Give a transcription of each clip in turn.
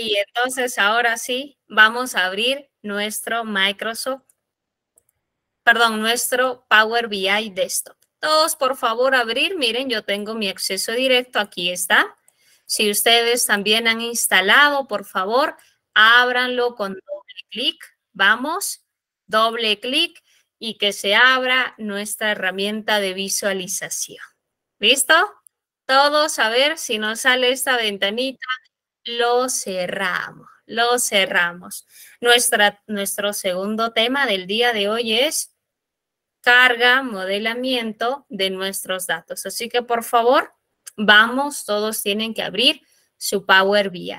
Y Entonces, ahora sí, vamos a abrir nuestro Microsoft, perdón, nuestro Power BI Desktop. Todos, por favor, abrir. Miren, yo tengo mi acceso directo. Aquí está. Si ustedes también han instalado, por favor, ábranlo con doble clic. Vamos, doble clic y que se abra nuestra herramienta de visualización. ¿Listo? Todos a ver si nos sale esta ventanita lo cerramos, lo cerramos. Nuestra, nuestro segundo tema del día de hoy es carga, modelamiento de nuestros datos. Así que por favor, vamos, todos tienen que abrir su Power BI.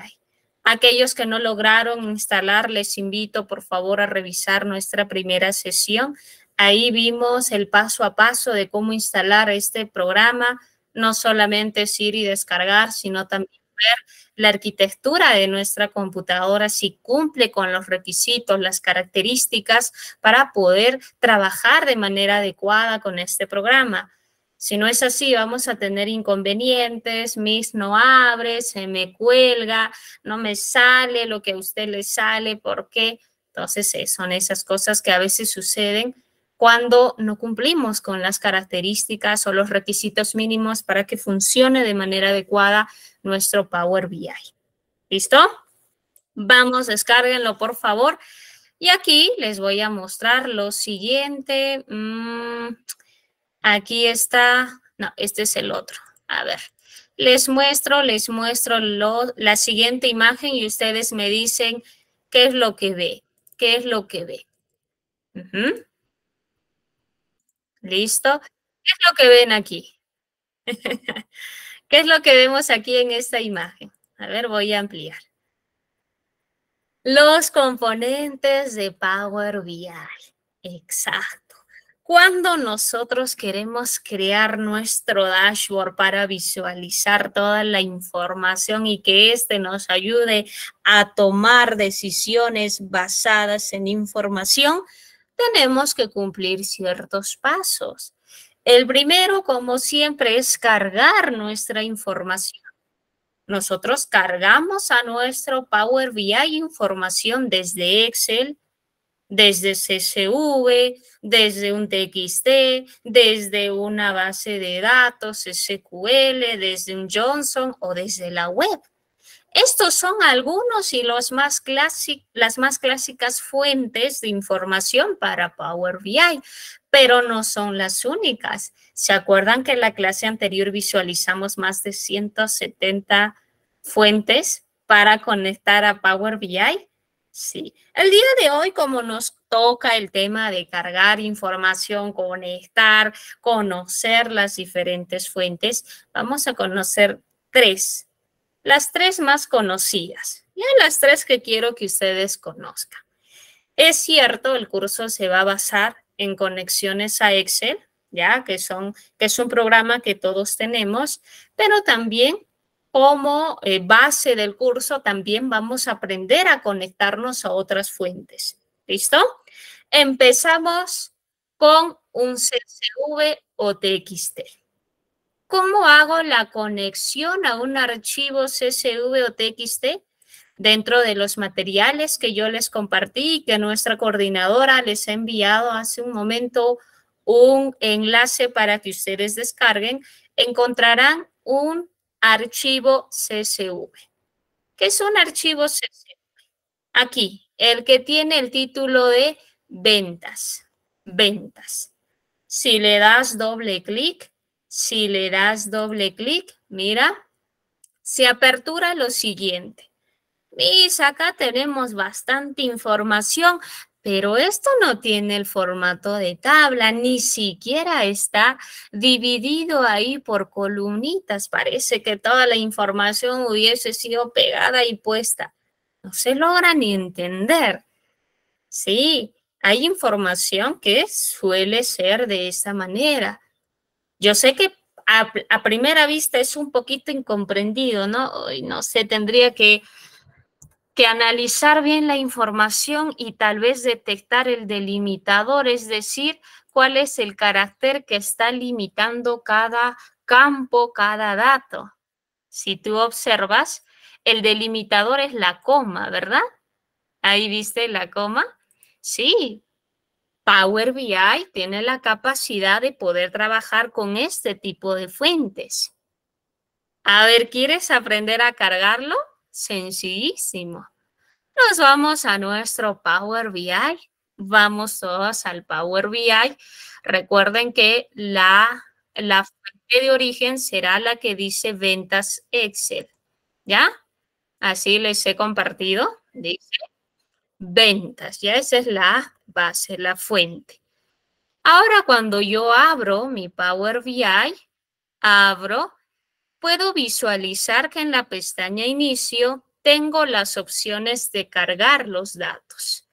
Aquellos que no lograron instalar, les invito por favor a revisar nuestra primera sesión. Ahí vimos el paso a paso de cómo instalar este programa, no solamente es ir y descargar, sino también ver la arquitectura de nuestra computadora, si cumple con los requisitos, las características para poder trabajar de manera adecuada con este programa. Si no es así, vamos a tener inconvenientes, mis no abre, se me cuelga, no me sale lo que a usted le sale, ¿por qué? Entonces, eh, son esas cosas que a veces suceden cuando no cumplimos con las características o los requisitos mínimos para que funcione de manera adecuada nuestro Power BI. ¿Listo? Vamos, descárguenlo por favor. Y aquí les voy a mostrar lo siguiente. Mm, aquí está, no, este es el otro. A ver, les muestro, les muestro la siguiente imagen y ustedes me dicen qué es lo que ve, qué es lo que ve. ¿Listo? ¿Qué es lo que ven aquí? ¿Qué es lo que vemos aquí en esta imagen? A ver, voy a ampliar. Los componentes de Power BI. Exacto. Cuando nosotros queremos crear nuestro dashboard para visualizar toda la información y que éste nos ayude a tomar decisiones basadas en información, tenemos que cumplir ciertos pasos. El primero, como siempre, es cargar nuestra información. Nosotros cargamos a nuestro Power BI información desde Excel, desde CSV, desde un TXT, desde una base de datos SQL, desde un Johnson o desde la web. Estos son algunos y las más clásicas fuentes de información para Power BI, pero no son las únicas. ¿Se acuerdan que en la clase anterior visualizamos más de 170 fuentes para conectar a Power BI? Sí. El día de hoy, como nos toca el tema de cargar información, conectar, conocer las diferentes fuentes, vamos a conocer tres las tres más conocidas, ya las tres que quiero que ustedes conozcan. Es cierto, el curso se va a basar en conexiones a Excel, ya que, son, que es un programa que todos tenemos, pero también como eh, base del curso también vamos a aprender a conectarnos a otras fuentes. ¿Listo? Empezamos con un CSV o TXT. ¿Cómo hago la conexión a un archivo CSV o TXT dentro de los materiales que yo les compartí y que nuestra coordinadora les ha enviado hace un momento un enlace para que ustedes descarguen? Encontrarán un archivo CSV. ¿Qué es un archivo CSV? Aquí, el que tiene el título de ventas. Ventas. Si le das doble clic, si le das doble clic, mira, se apertura lo siguiente. Mis, acá tenemos bastante información, pero esto no tiene el formato de tabla, ni siquiera está dividido ahí por columnitas. Parece que toda la información hubiese sido pegada y puesta. No se logra ni entender. Sí, hay información que suele ser de esta manera. Yo sé que a, primera vista es un poquito incomprendido, ¿no? Y no sé, tendría que, que analizar bien la información y tal vez detectar el delimitador, es decir, cuál es el carácter que está limitando cada campo, cada dato. Si tú observas, el delimitador es la coma, ¿verdad? Ahí viste la coma. Sí, Power BI tiene la capacidad de poder trabajar con este tipo de fuentes. A ver, ¿quieres aprender a cargarlo? Sencillísimo. Nos vamos a nuestro Power BI. Vamos todos al Power BI. Recuerden que la, la fuente de origen será la que dice ventas Excel. ¿Ya? Así les he compartido. Dice ventas. Ya esa es la base, la fuente. Ahora cuando yo abro mi Power BI, abro, puedo visualizar que en la pestaña inicio tengo las opciones de cargar los datos.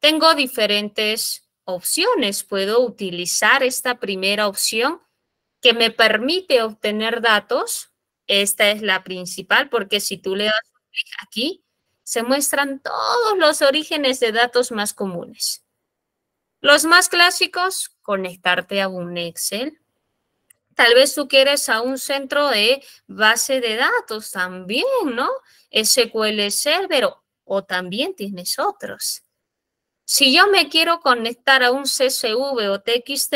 Tengo diferentes opciones. Puedo utilizar esta primera opción que me permite obtener datos. Esta es la principal porque si tú le das aquí, se muestran todos los orígenes de datos más comunes. Los más clásicos, conectarte a un Excel. Tal vez tú quieres a un centro de base de datos también, ¿no? SQL Server o, o también tienes otros. Si yo me quiero conectar a un CSV o TXT,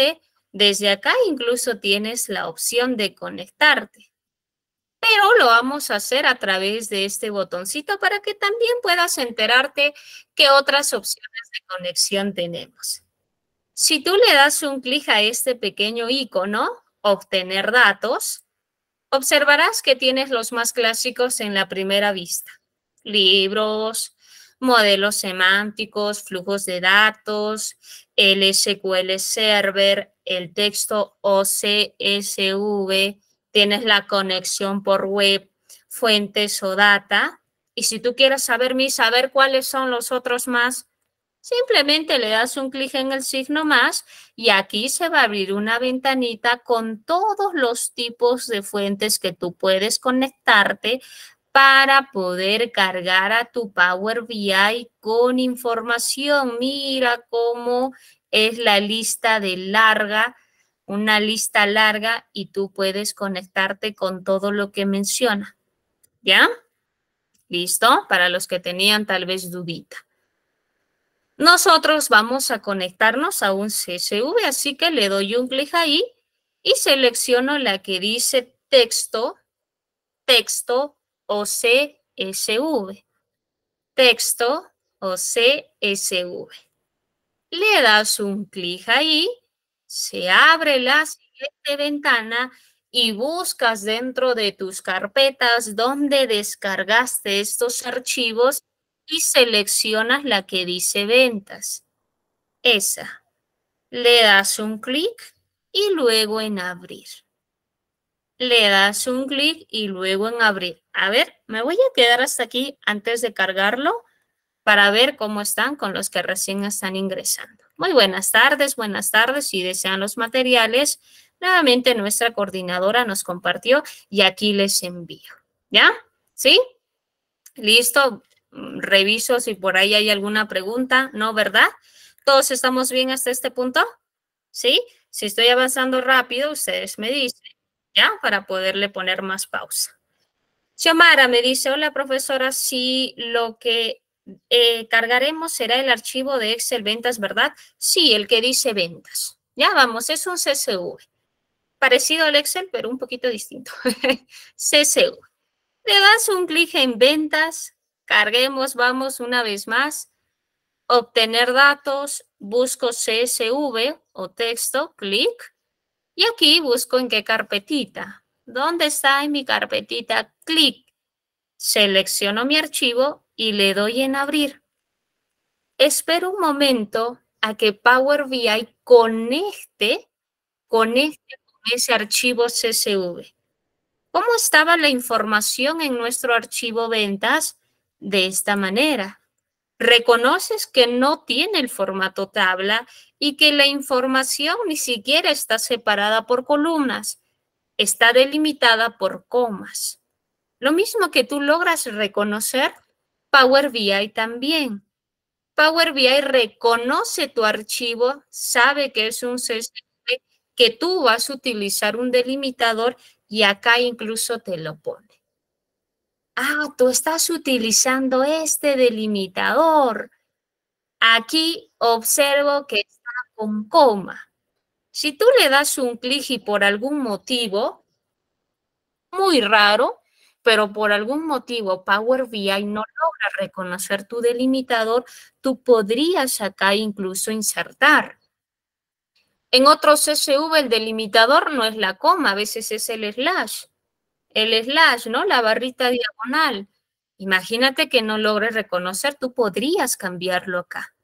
desde acá incluso tienes la opción de conectarte pero lo vamos a hacer a través de este botoncito para que también puedas enterarte qué otras opciones de conexión tenemos. Si tú le das un clic a este pequeño icono, obtener datos, observarás que tienes los más clásicos en la primera vista. Libros, modelos semánticos, flujos de datos, el SQL Server, el texto OCSV, tienes la conexión por web, fuentes o data. Y si tú quieres saber, mi saber cuáles son los otros más, simplemente le das un clic en el signo más y aquí se va a abrir una ventanita con todos los tipos de fuentes que tú puedes conectarte para poder cargar a tu Power BI con información. Mira cómo es la lista de larga una lista larga y tú puedes conectarte con todo lo que menciona. ¿Ya? ¿Listo? Para los que tenían tal vez dudita. Nosotros vamos a conectarnos a un CSV, así que le doy un clic ahí y selecciono la que dice texto, texto o CSV. Texto o CSV. Le das un clic ahí se abre la siguiente ventana y buscas dentro de tus carpetas donde descargaste estos archivos y seleccionas la que dice ventas. Esa. Le das un clic y luego en abrir. Le das un clic y luego en abrir. A ver, me voy a quedar hasta aquí antes de cargarlo para ver cómo están con los que recién están ingresando. Muy buenas tardes, buenas tardes. Si desean los materiales, nuevamente nuestra coordinadora nos compartió y aquí les envío. ¿Ya? ¿Sí? Listo. Mm, reviso si por ahí hay alguna pregunta. No, ¿verdad? ¿Todos estamos bien hasta este punto? ¿Sí? Si estoy avanzando rápido, ustedes me dicen, ¿ya? Para poderle poner más pausa. Xiomara me dice, hola profesora, si lo que eh, cargaremos será el archivo de Excel ventas, ¿verdad? Sí, el que dice ventas. Ya vamos, es un CSV. Parecido al Excel, pero un poquito distinto. CSV. Le das un clic en ventas, carguemos, vamos una vez más, obtener datos, busco CSV o texto, clic, y aquí busco en qué carpetita. ¿Dónde está en mi carpetita? Clic. Selecciono mi archivo y le doy en abrir. Espero un momento a que Power BI conecte, conecte con ese archivo CSV. ¿Cómo estaba la información en nuestro archivo ventas? De esta manera. Reconoces que no tiene el formato tabla y que la información ni siquiera está separada por columnas, está delimitada por comas. Lo mismo que tú logras reconocer Power BI también. Power BI reconoce tu archivo, sabe que es un CSV, que tú vas a utilizar un delimitador y acá incluso te lo pone. Ah, tú estás utilizando este delimitador. Aquí observo que está con coma. Si tú le das un clic y por algún motivo, muy raro, pero por algún motivo Power BI no logra reconocer tu delimitador, tú podrías acá incluso insertar. En otros CSV el delimitador no es la coma, a veces es el slash. El slash, ¿no? La barrita diagonal. Imagínate que no logres reconocer, tú podrías cambiarlo acá.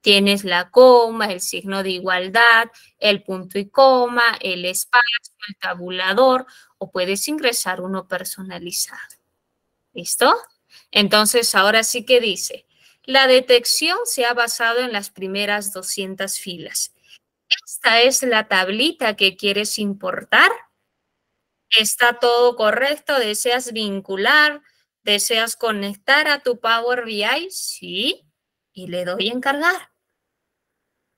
Tienes la coma, el signo de igualdad, el punto y coma, el espacio, el tabulador puedes ingresar uno personalizado. ¿Listo? Entonces, ahora sí que dice, la detección se ha basado en las primeras 200 filas. Esta es la tablita que quieres importar. Está todo correcto, deseas vincular, deseas conectar a tu Power BI, sí, y le doy encargar.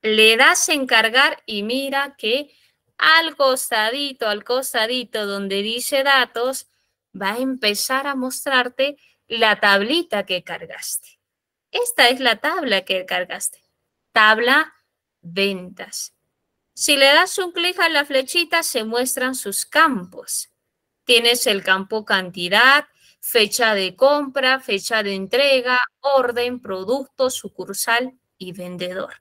Le das encargar y mira que al costadito, al costadito donde dice datos, va a empezar a mostrarte la tablita que cargaste. Esta es la tabla que cargaste. Tabla ventas. Si le das un clic a la flechita, se muestran sus campos. Tienes el campo cantidad, fecha de compra, fecha de entrega, orden, producto, sucursal y vendedor.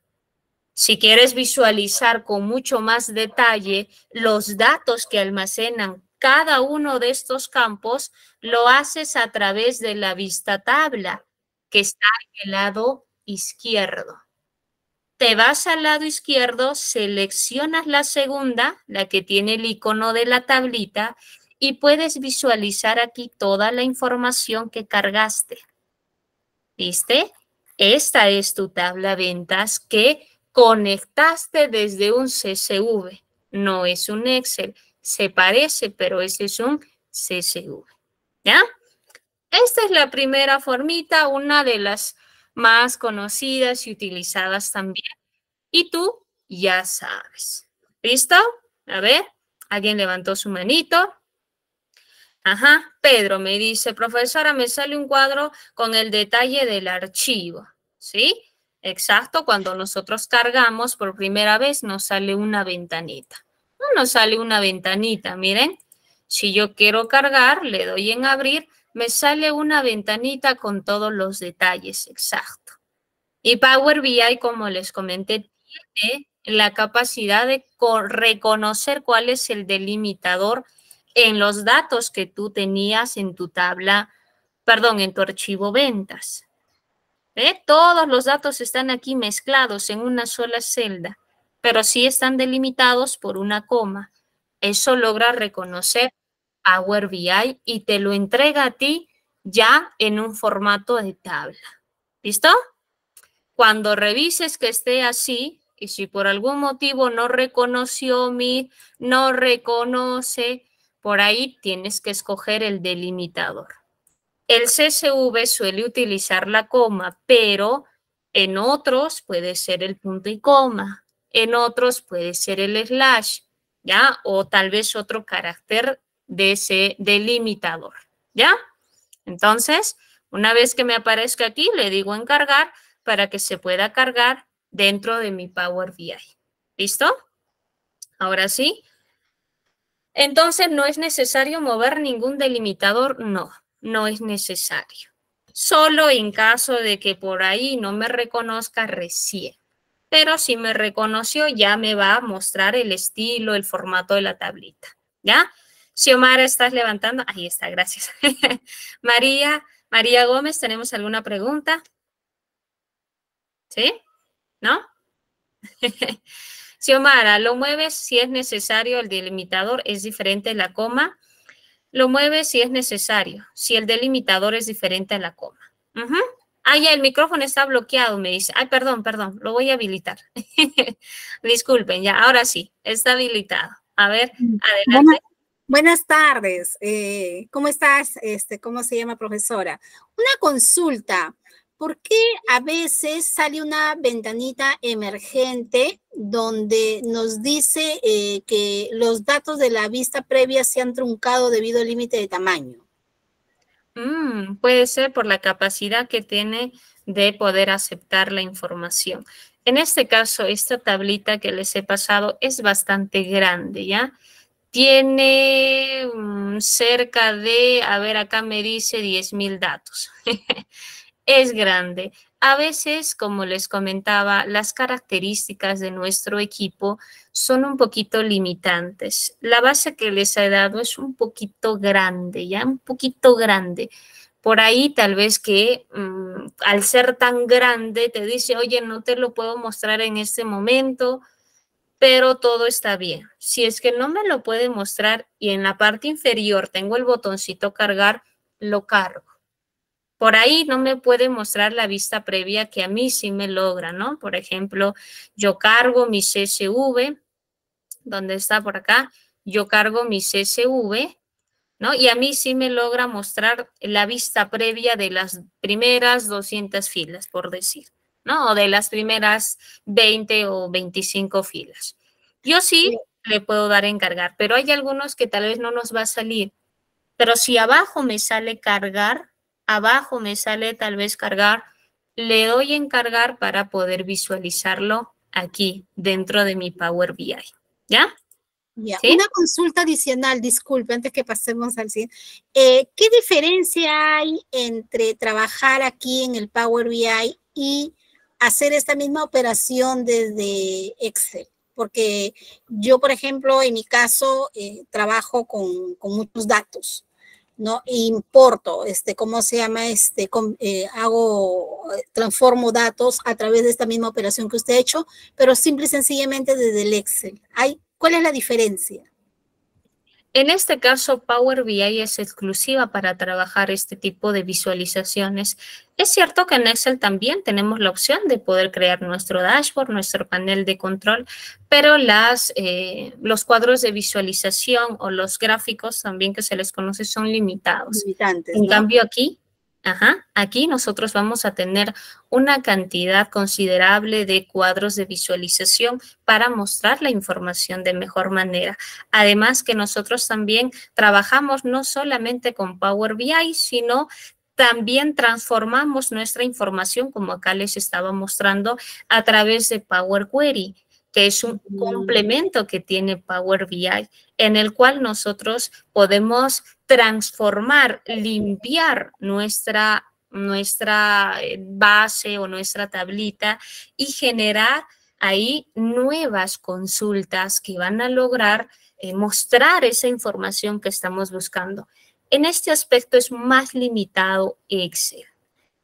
Si quieres visualizar con mucho más detalle los datos que almacenan cada uno de estos campos, lo haces a través de la vista tabla que está en el lado izquierdo. Te vas al lado izquierdo, seleccionas la segunda, la que tiene el icono de la tablita, y puedes visualizar aquí toda la información que cargaste. ¿Viste? Esta es tu tabla ventas que conectaste desde un CSV. No es un Excel, se parece, pero ese es un CSV. ¿Ya? Esta es la primera formita, una de las más conocidas y utilizadas también. Y tú ya sabes. ¿Listo? A ver, alguien levantó su manito. Ajá, Pedro me dice, profesora, me sale un cuadro con el detalle del archivo, ¿sí? Exacto, cuando nosotros cargamos por primera vez nos sale una ventanita. No nos sale una ventanita, miren. Si yo quiero cargar, le doy en abrir, me sale una ventanita con todos los detalles, exacto. Y Power BI, como les comenté, tiene la capacidad de reconocer cuál es el delimitador en los datos que tú tenías en tu tabla, perdón, en tu archivo ventas. ¿eh? Todos los datos están aquí mezclados en una sola celda, pero sí están delimitados por una coma. Eso logra reconocer Power BI y te lo entrega a ti ya en un formato de tabla. ¿Listo? Cuando revises que esté así, y si por algún motivo no reconoció mi, no reconoce, por ahí tienes que escoger el delimitador. El CSV suele utilizar la coma, pero en otros puede ser el punto y coma, en otros puede ser el slash, ¿ya? O tal vez otro carácter de ese delimitador, ¿ya? Entonces, una vez que me aparezca aquí, le digo encargar para que se pueda cargar dentro de mi Power BI. ¿Listo? Ahora sí. Entonces, ¿no es necesario mover ningún delimitador? No no es necesario. Solo en caso de que por ahí no me reconozca recién. Pero si me reconoció, ya me va a mostrar el estilo, el formato de la tablita. ¿Ya? Xiomara, ¿estás levantando? Ahí está, gracias. María, María Gómez, ¿tenemos alguna pregunta? ¿Sí? ¿No? Xiomara, lo mueves si es necesario, el delimitador es diferente la coma lo mueve si es necesario, si el delimitador es diferente a la coma. Ah, ya, el micrófono está bloqueado, me dice. Ay, perdón, perdón, lo voy a habilitar. Disculpen, ya, ahora sí, está habilitado. A ver, mm, adelante. Buenas, tardes. Eh, ¿Cómo estás? Este, ¿Cómo se llama, profesora? Una consulta. ¿Por qué a veces sale una ventanita emergente donde nos dice eh, que los datos de la vista previa se han truncado debido al límite de tamaño? Mm, puede ser por la capacidad que tiene de poder aceptar la información. En este caso, esta tablita que les he pasado es bastante grande, ¿ya? Tiene mm, cerca de, a ver, acá me dice 10.000 datos. es grande. A veces, como les comentaba, las características de nuestro equipo son un poquito limitantes. La base que les he dado es un poquito grande, ya un poquito grande. Por ahí tal vez que mm, al ser tan grande te dice, oye, no te lo puedo mostrar en este momento, pero todo está bien. Si es que no me lo puede mostrar y en la parte inferior tengo el botoncito cargar, lo cargo por ahí no me puede mostrar la vista previa que a mí sí me logra, ¿no? Por ejemplo, yo cargo mi CSV, donde está por acá, yo cargo mi CSV, ¿no? Y a mí sí me logra mostrar la vista previa de las primeras 200 filas, por decir, ¿no? O de las primeras 20 o 25 filas. Yo sí le puedo dar a cargar, pero hay algunos que tal vez no nos va a salir. Pero si abajo me sale cargar, abajo me sale tal vez cargar, le doy en cargar para poder visualizarlo aquí dentro de mi Power BI. ¿Ya? Ya. ya Una consulta adicional, disculpe, antes que pasemos al siguiente. Eh, ¿Qué diferencia hay entre trabajar aquí en el Power BI y hacer esta misma operación desde Excel? Porque yo, por ejemplo, en mi caso, eh, trabajo con muchos datos. ¿no? importo, este, ¿cómo se llama? Este, eh, hago, eh, transformo datos a través de esta misma operación que usted ha hecho, pero simple y sencillamente desde el Excel. ¿Hay, ¿Cuál es la diferencia? En este caso, Power BI es exclusiva para trabajar este tipo de visualizaciones. Es cierto que en Excel también tenemos la opción de poder crear nuestro dashboard, nuestro panel de control, pero las, eh, los cuadros de visualización o los gráficos también que se les conoce son limitados. en cambio aquí Ajá. Aquí nosotros vamos a tener una cantidad considerable de cuadros de visualización para mostrar la información de mejor manera. Además que nosotros también trabajamos no solamente con Power BI, sino también transformamos nuestra información, como acá les estaba mostrando, a través de Power Query que es un complemento que tiene Power BI, en el cual nosotros podemos transformar, limpiar nuestra, nuestra eh, base o nuestra tablita y generar ahí nuevas consultas que van a lograr eh, mostrar esa información que estamos buscando. En este aspecto es más limitado Excel.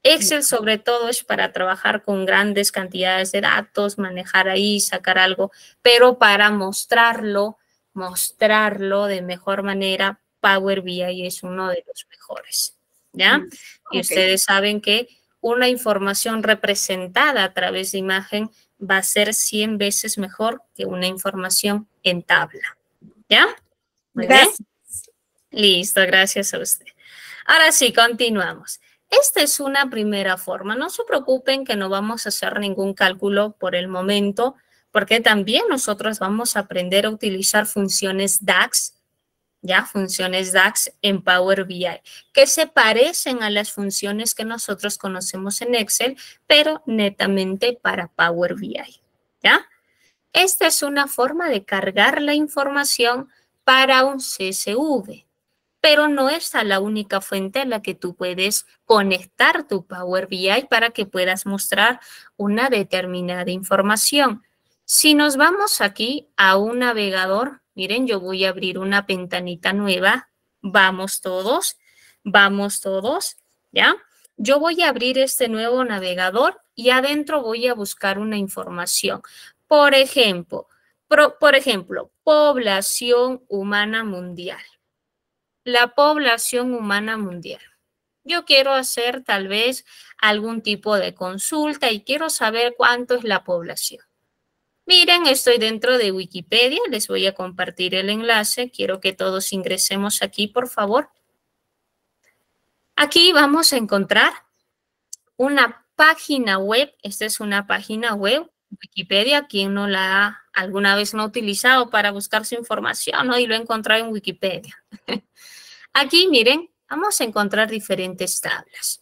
Excel sobre todo es para trabajar con grandes cantidades de datos, manejar ahí, sacar algo, pero para mostrarlo, mostrarlo de mejor manera, Power BI es uno de los mejores. ¿Ya? Mm, y ustedes saben que una información representada a través de imagen va a ser 100 veces mejor que una información en tabla. ¿Ya? Muy Bien. Listo, gracias a usted. Ahora sí, continuamos. Esta es una primera forma. No se preocupen que no vamos a hacer ningún cálculo por el momento, porque también nosotros vamos a aprender a utilizar funciones DAX, ya funciones DAX en Power BI, que se parecen a las funciones que nosotros conocemos en Excel, pero netamente para Power BI, ¿ya? Esta es una forma de cargar la información para un CSV pero no es la única fuente en la que tú puedes conectar tu Power BI para que puedas mostrar una determinada información. Si nos vamos aquí a un navegador, miren, yo voy a abrir una ventanita nueva. Vamos todos, vamos todos, ¿ya? Yo voy a abrir este nuevo navegador y adentro voy a buscar una información. Por ejemplo, por ejemplo, población humana mundial la población humana mundial. Yo quiero hacer tal vez algún tipo de consulta y quiero saber cuánto es la población. Miren, estoy dentro de Wikipedia, les voy a compartir el enlace. Quiero que todos ingresemos aquí, por favor. Aquí vamos a encontrar una página web, esta es una página web Wikipedia, quien no la ha, alguna vez no ha utilizado para buscar su información, Y lo he encontrado en Wikipedia. Aquí, miren, vamos a encontrar diferentes tablas.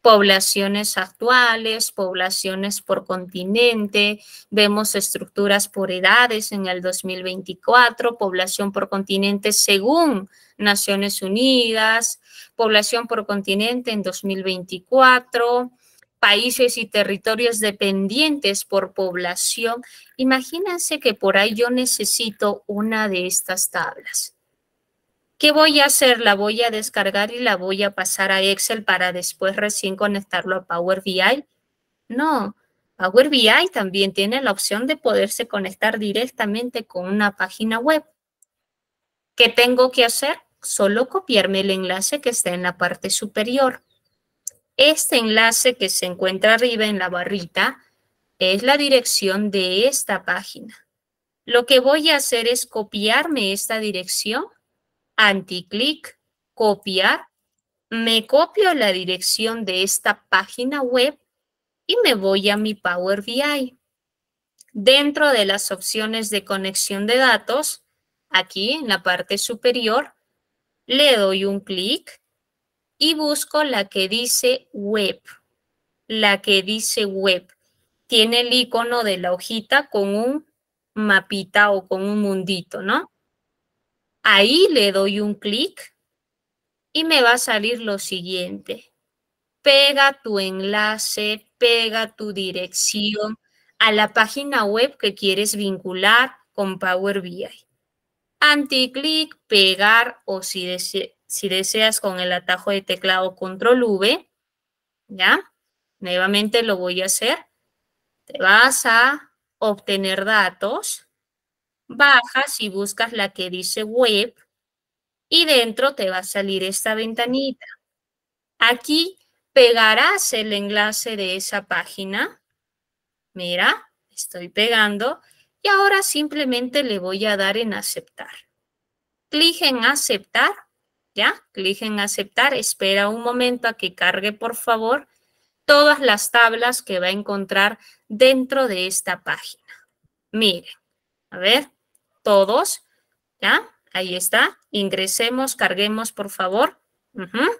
Poblaciones actuales, poblaciones por continente, vemos estructuras por edades en el 2024, población por continente según Naciones Unidas, población por continente en 2024, países y territorios dependientes por población, imagínense que por ahí yo necesito una de estas tablas. ¿Qué voy a hacer? La voy a descargar y la voy a pasar a Excel para después recién conectarlo a Power BI. No, Power BI también tiene la opción de poderse conectar directamente con una página web. ¿Qué tengo que hacer? Solo copiarme el enlace que está en la parte superior este enlace que se encuentra arriba en la barrita es la dirección de esta página. Lo que voy a hacer es copiarme esta dirección, anticlic, copiar, me copio la dirección de esta página web y me voy a mi Power BI. Dentro de las opciones de conexión de datos, aquí en la parte superior, le doy un clic y busco la que dice web. La que dice web. Tiene el icono de la hojita con un mapita o con un mundito, ¿no? Ahí le doy un clic y me va a salir lo siguiente. Pega tu enlace, pega tu dirección a la página web que quieres vincular con Power BI. Anticlic, pegar o si, dese si deseas con el atajo de teclado control V, ¿ya? Nuevamente lo voy a hacer. Te vas a obtener datos, bajas y buscas la que dice web y dentro te va a salir esta ventanita. Aquí pegarás el enlace de esa página. Mira, estoy pegando y ahora simplemente le voy a dar en aceptar. Clic en aceptar ¿ya? Clic en aceptar, espera un momento a que cargue, por favor, todas las tablas que va a encontrar dentro de esta página. Miren, a ver, todos, ¿ya? Ahí está, ingresemos, carguemos, por favor.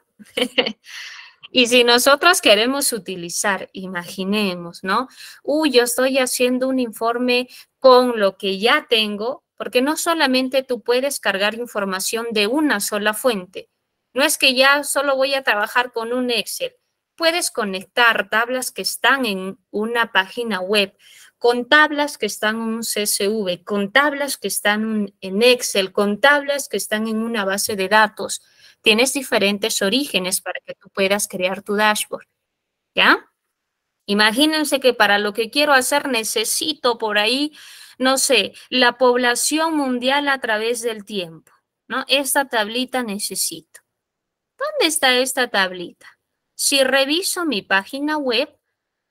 y si nosotros queremos utilizar, imaginemos, ¿no? Uy, yo estoy haciendo un informe con lo que ya tengo, porque no solamente tú puedes cargar información de una sola fuente. No es que ya solo voy a trabajar con un Excel. Puedes conectar tablas que están en una página web, con tablas que están en un CSV, con tablas que están en Excel, con tablas que están en una base de datos. Tienes diferentes orígenes para que tú puedas crear tu dashboard. ¿Ya? Imagínense que para lo que quiero hacer necesito por ahí no sé, la población mundial a través del tiempo, ¿no? Esta tablita necesito. ¿Dónde está esta tablita? Si reviso mi página web,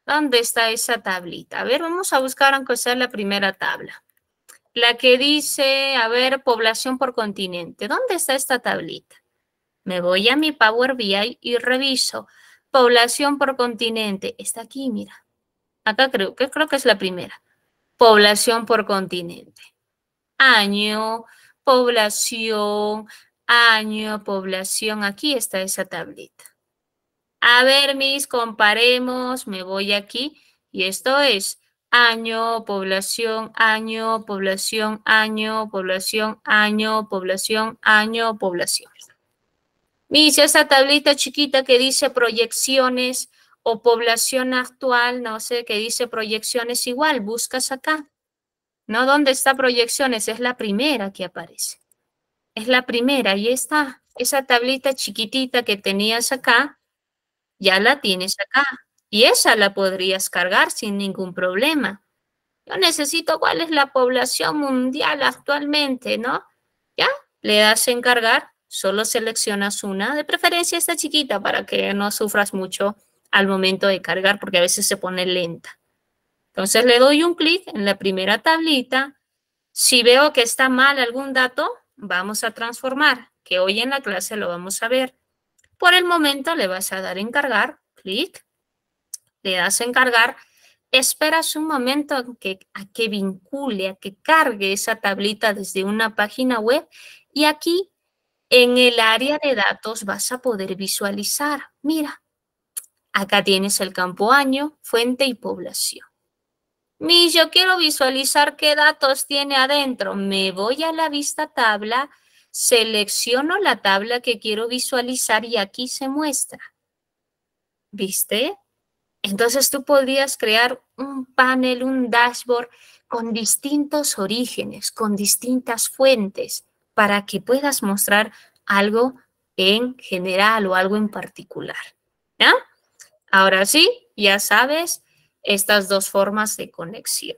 ¿dónde está esa tablita? A ver, vamos a buscar aunque sea la primera tabla. La que dice, a ver, población por continente. ¿Dónde está esta tablita? Me voy a mi Power BI y reviso. Población por continente. Está aquí, mira. Acá creo que creo que es la primera población por continente. Año, población, año, población. Aquí está esa tablita. A ver, mis, comparemos. Me voy aquí y esto es año, población, año, población, año, población, año, población, año, población. Mis, esa tablita chiquita que dice proyecciones o población actual, no sé, que dice proyecciones igual, buscas acá. No, ¿dónde está proyecciones? Es la primera que aparece. Es la primera, y está. Esa tablita chiquitita que tenías acá, ya la tienes acá. Y esa la podrías cargar sin ningún problema. Yo necesito cuál es la población mundial actualmente, ¿no? Ya, le das cargar, solo seleccionas una, de preferencia esta chiquita para que no sufras mucho al momento de cargar porque a veces se pone lenta. Entonces le doy un clic en la primera tablita. Si veo que está mal algún dato, vamos a transformar, que hoy en la clase lo vamos a ver. Por el momento le vas a dar en cargar, clic, le das en cargar, esperas un momento que, a que vincule, a que cargue esa tablita desde una página web y aquí en el área de datos vas a poder visualizar. Mira, Acá tienes el campo año, fuente y población. Mis, yo quiero visualizar qué datos tiene adentro. Me voy a la vista tabla, selecciono la tabla que quiero visualizar y aquí se muestra. ¿Viste? Entonces tú podrías crear un panel, un dashboard con distintos orígenes, con distintas fuentes, para que puedas mostrar algo en general o algo en particular. ¿no? Ahora sí, ya sabes estas dos formas de conexión.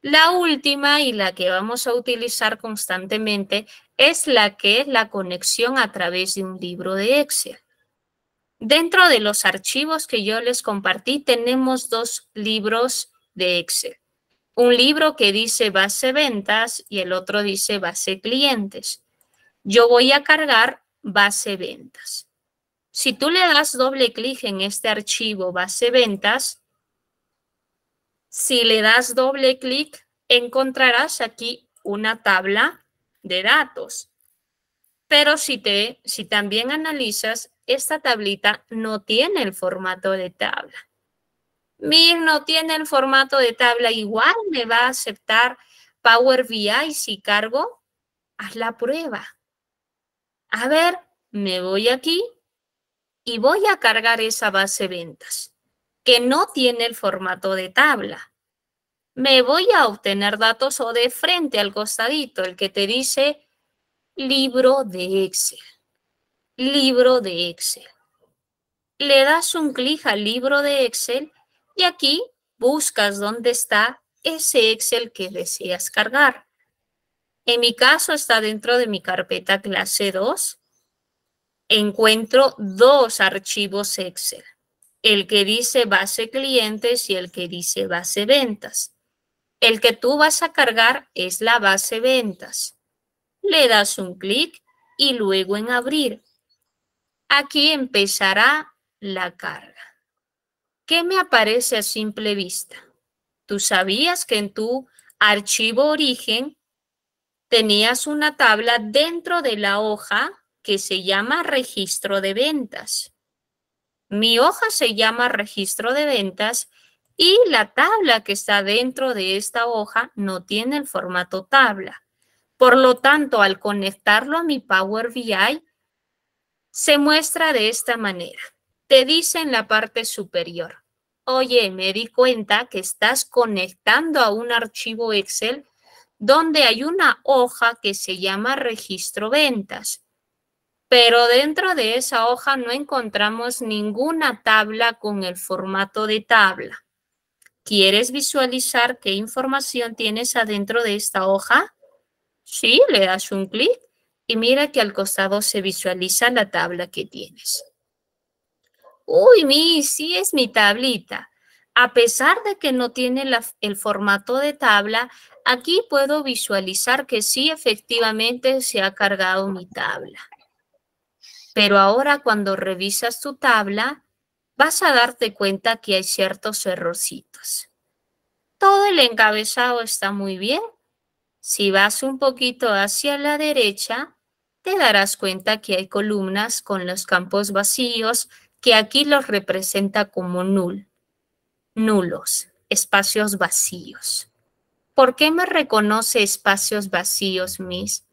La última y la que vamos a utilizar constantemente es la que es la conexión a través de un libro de Excel. Dentro de los archivos que yo les compartí tenemos dos libros de Excel. Un libro que dice base ventas y el otro dice base clientes. Yo voy a cargar base ventas. Si tú le das doble clic en este archivo base ventas, si le das doble clic, encontrarás aquí una tabla de datos. Pero si, te, si también analizas, esta tablita no tiene el formato de tabla. MIR no tiene el formato de tabla, igual me va a aceptar Power BI si cargo. Haz la prueba. A ver, me voy aquí y voy a cargar esa base ventas, que no tiene el formato de tabla. Me voy a obtener datos o de frente al costadito, el que te dice libro de Excel. Libro de Excel. Le das un clic al libro de Excel y aquí buscas dónde está ese Excel que deseas cargar. En mi caso está dentro de mi carpeta clase 2 encuentro dos archivos Excel, el que dice base clientes y el que dice base ventas. El que tú vas a cargar es la base ventas. Le das un clic y luego en abrir. Aquí empezará la carga. ¿Qué me aparece a simple vista? Tú sabías que en tu archivo origen tenías una tabla dentro de la hoja que se llama registro de ventas. Mi hoja se llama registro de ventas y la tabla que está dentro de esta hoja no tiene el formato tabla. Por lo tanto, al conectarlo a mi Power BI, se muestra de esta manera. Te dice en la parte superior, oye, me di cuenta que estás conectando a un archivo Excel donde hay una hoja que se llama registro ventas pero dentro de esa hoja no encontramos ninguna tabla con el formato de tabla. ¿Quieres visualizar qué información tienes adentro de esta hoja? Sí, le das un clic y mira que al costado se visualiza la tabla que tienes. Uy, mi, sí es mi tablita. A pesar de que no tiene el formato de tabla, aquí puedo visualizar que sí efectivamente se ha cargado mi tabla. Pero ahora cuando revisas tu tabla, vas a darte cuenta que hay ciertos errorcitos. Todo el encabezado está muy bien. Si vas un poquito hacia la derecha, te darás cuenta que hay columnas con los campos vacíos que aquí los representa como null, nulos, espacios vacíos. ¿Por qué me reconoce espacios vacíos, Miss?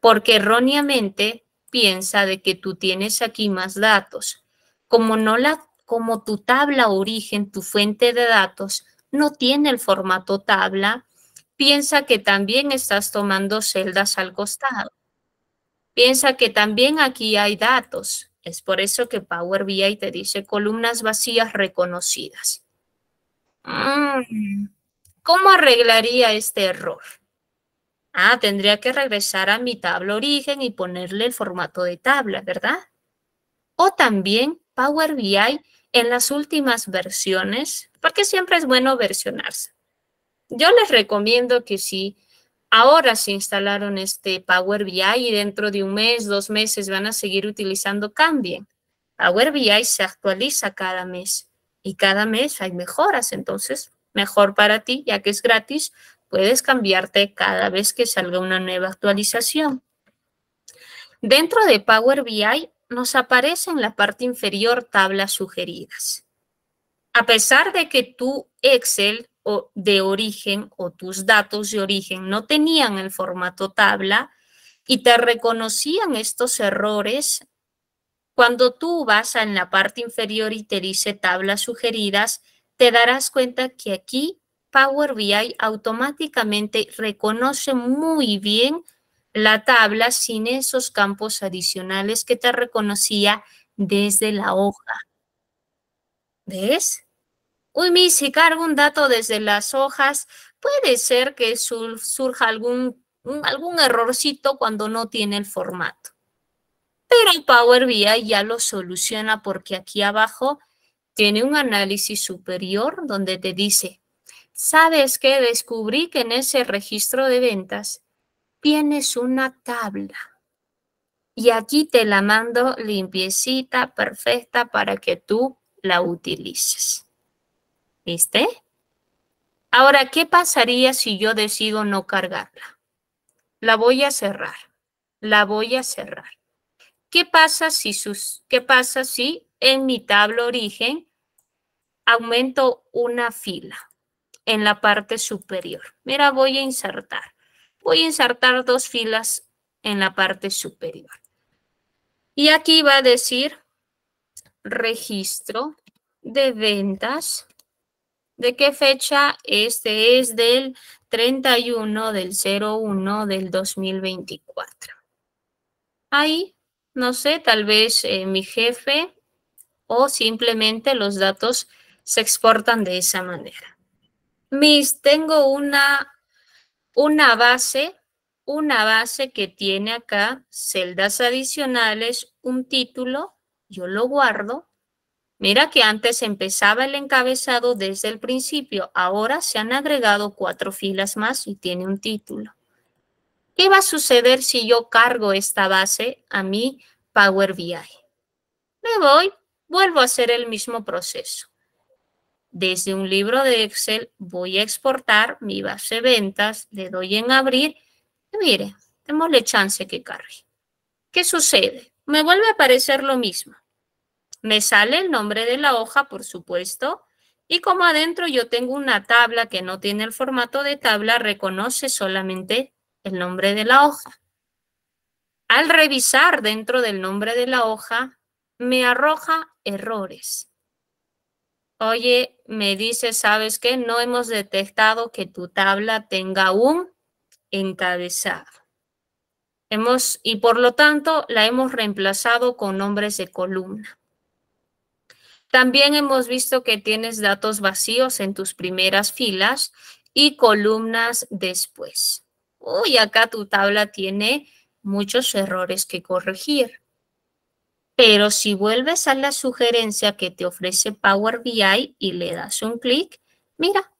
Porque erróneamente piensa de que tú tienes aquí más datos. Como, no la, como tu tabla origen, tu fuente de datos, no tiene el formato tabla, piensa que también estás tomando celdas al costado. Piensa que también aquí hay datos. Es por eso que Power BI te dice columnas vacías reconocidas. Mm, ¿Cómo arreglaría este error? Ah, tendría que regresar a mi tabla origen y ponerle el formato de tabla, ¿verdad? O también Power BI en las últimas versiones, porque siempre es bueno versionarse. Yo les recomiendo que si ahora se instalaron este Power BI y dentro de un mes, dos meses van a seguir utilizando, cambien. Power BI se actualiza cada mes y cada mes hay mejoras, entonces mejor para ti, ya que es gratis, Puedes cambiarte cada vez que salga una nueva actualización. Dentro de Power BI nos aparece en la parte inferior tablas sugeridas. A pesar de que tu Excel o de origen o tus datos de origen no tenían el formato tabla y te reconocían estos errores, cuando tú vas en la parte inferior y te dice tablas sugeridas, te darás cuenta que aquí Power BI automáticamente reconoce muy bien la tabla sin esos campos adicionales que te reconocía desde la hoja. ¿Ves? Uy, mi, si cargo un dato desde las hojas, puede ser que surja algún, algún errorcito cuando no tiene el formato. Pero Power BI ya lo soluciona porque aquí abajo tiene un análisis superior donde te dice ¿Sabes que Descubrí que en ese registro de ventas tienes una tabla. Y aquí te la mando limpiecita, perfecta, para que tú la utilices. ¿Viste? Ahora, ¿qué pasaría si yo decido no cargarla? La voy a cerrar. La voy a cerrar. ¿Qué pasa si, sus, qué pasa si en mi tabla origen aumento una fila? en la parte superior. Mira, voy a insertar. Voy a insertar dos filas en la parte superior. Y aquí va a decir registro de ventas. ¿De qué fecha? Este es del 31 del 01 del 2024. Ahí, no sé, tal vez eh, mi jefe o simplemente los datos se exportan de esa manera. Mis, tengo una, una base, una base que tiene acá celdas adicionales, un título, yo lo guardo. Mira que antes empezaba el encabezado desde el principio, ahora se han agregado cuatro filas más y tiene un título. ¿Qué va a suceder si yo cargo esta base a mi Power BI? Me voy, vuelvo a hacer el mismo proceso. Desde un libro de Excel voy a exportar mi base de ventas, le doy en abrir y mire, démosle chance que cargue. ¿Qué sucede? Me vuelve a aparecer lo mismo. Me sale el nombre de la hoja, por supuesto, y como adentro yo tengo una tabla que no tiene el formato de tabla, reconoce solamente el nombre de la hoja. Al revisar dentro del nombre de la hoja, me arroja errores. Oye, me dice, ¿sabes qué? No hemos detectado que tu tabla tenga un encabezado. Hemos, y por lo tanto, la hemos reemplazado con nombres de columna. También hemos visto que tienes datos vacíos en tus primeras filas y columnas después. Uy, acá tu tabla tiene muchos errores que corregir. Pero si vuelves a la sugerencia que te ofrece Power BI y le das un clic, mira,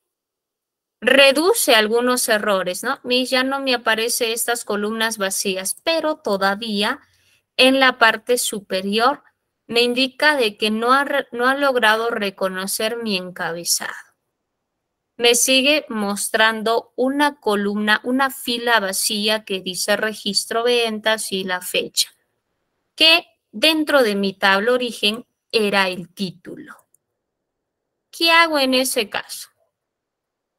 reduce algunos errores, ¿no? ya no me aparecen estas columnas vacías, pero todavía en la parte superior me indica de que no ha, no ha logrado reconocer mi encabezado. Me sigue mostrando una columna, una fila vacía que dice registro ventas y la fecha, ¿Qué? dentro de mi tabla origen era el título. ¿Qué hago en ese caso?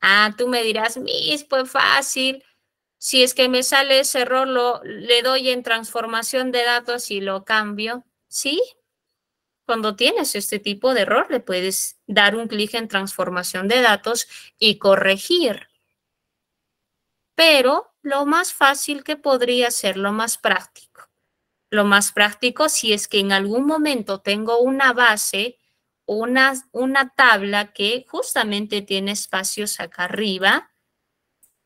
Ah, tú me dirás, mis, pues fácil. Si es que me sale ese error, lo, le doy en transformación de datos y lo cambio. ¿Sí? Cuando tienes este tipo de error, le puedes dar un clic en transformación de datos y corregir. Pero lo más fácil que podría ser, lo más práctico lo más práctico, si es que en algún momento tengo una base, una, una tabla que justamente tiene espacios acá arriba,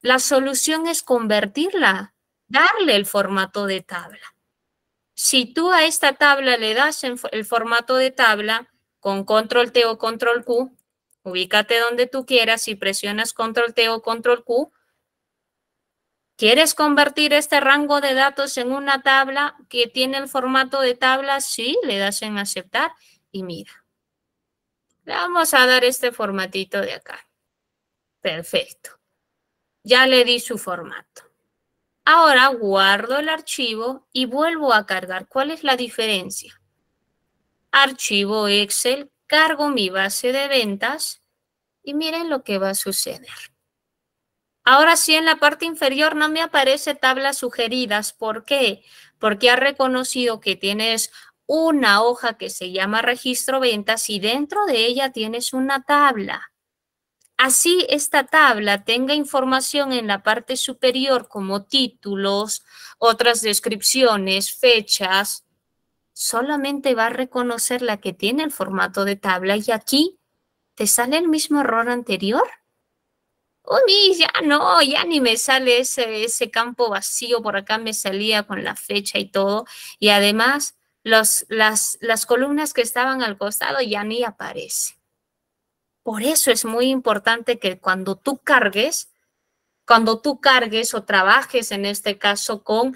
la solución es convertirla, darle el formato de tabla. Si tú a esta tabla le das el formato de tabla, con control T o control Q, ubícate donde tú quieras y presionas control T o control Q, ¿Quieres convertir este rango de datos en una tabla que tiene el formato de tabla? Sí, le das en aceptar y mira. Le vamos a dar este formatito de acá. Perfecto. Ya le di su formato. Ahora guardo el archivo y vuelvo a cargar. ¿Cuál es la diferencia? Archivo Excel, cargo mi base de ventas y miren lo que va a suceder. Ahora sí, en la parte inferior no me aparece tablas sugeridas. ¿Por qué? Porque ha reconocido que tienes una hoja que se llama registro ventas y dentro de ella tienes una tabla. Así esta tabla tenga información en la parte superior como títulos, otras descripciones, fechas, solamente va a reconocer la que tiene el formato de tabla y aquí te sale el mismo error anterior uy, ya no, ya ni me sale ese, ese campo vacío, por acá me salía con la fecha y todo. Y además, las, las columnas que estaban al costado ya ni aparecen. Por eso es muy importante que cuando tú cargues, cuando tú cargues o trabajes en este caso con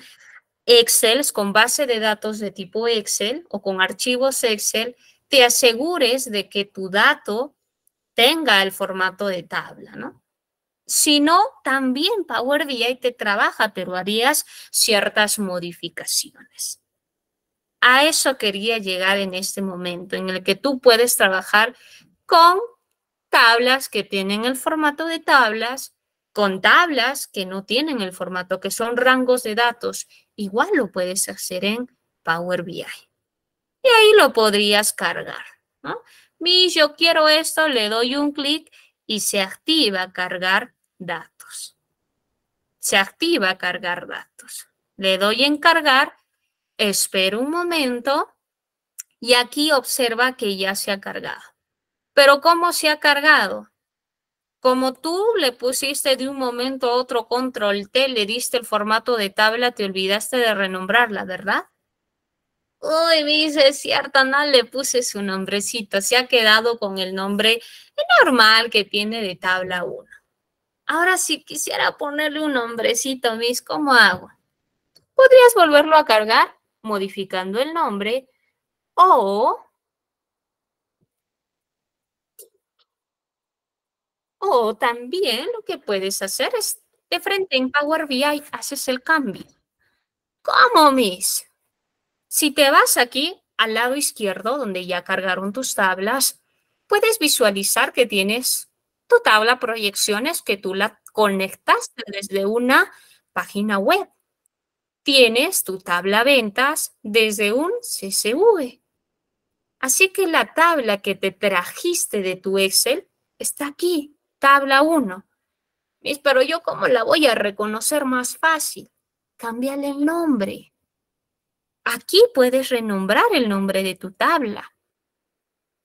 Excel, con base de datos de tipo Excel o con archivos Excel, te asegures de que tu dato tenga el formato de tabla, ¿no? Si no, también Power BI te trabaja, pero harías ciertas modificaciones. A eso quería llegar en este momento, en el que tú puedes trabajar con tablas que tienen el formato de tablas, con tablas que no tienen el formato, que son rangos de datos. Igual lo puedes hacer en Power BI. Y ahí lo podrías cargar. yo quiero esto, le doy un clic y se activa cargar datos. Se activa cargar datos. Le doy en cargar, espero un momento y aquí observa que ya se ha cargado. Pero ¿cómo se ha cargado? Como tú le pusiste de un momento a otro control T, le diste el formato de tabla, te olvidaste de renombrarla, ¿verdad? Uy, me dice, cierta, no le puse su nombrecito, se ha quedado con el nombre normal que tiene de tabla 1. Ahora, si quisiera ponerle un nombrecito, Miss, ¿cómo hago? Podrías volverlo a cargar modificando el nombre o... O también lo que puedes hacer es de frente en Power BI haces el cambio. ¿Cómo, Miss? Si te vas aquí al lado izquierdo, donde ya cargaron tus tablas, puedes visualizar que tienes tu tabla proyecciones que tú la conectaste desde una página web. Tienes tu tabla ventas desde un CSV. Así que la tabla que te trajiste de tu Excel está aquí, tabla 1. Pero yo cómo la voy a reconocer más fácil? Cámbiale el nombre. Aquí puedes renombrar el nombre de tu tabla.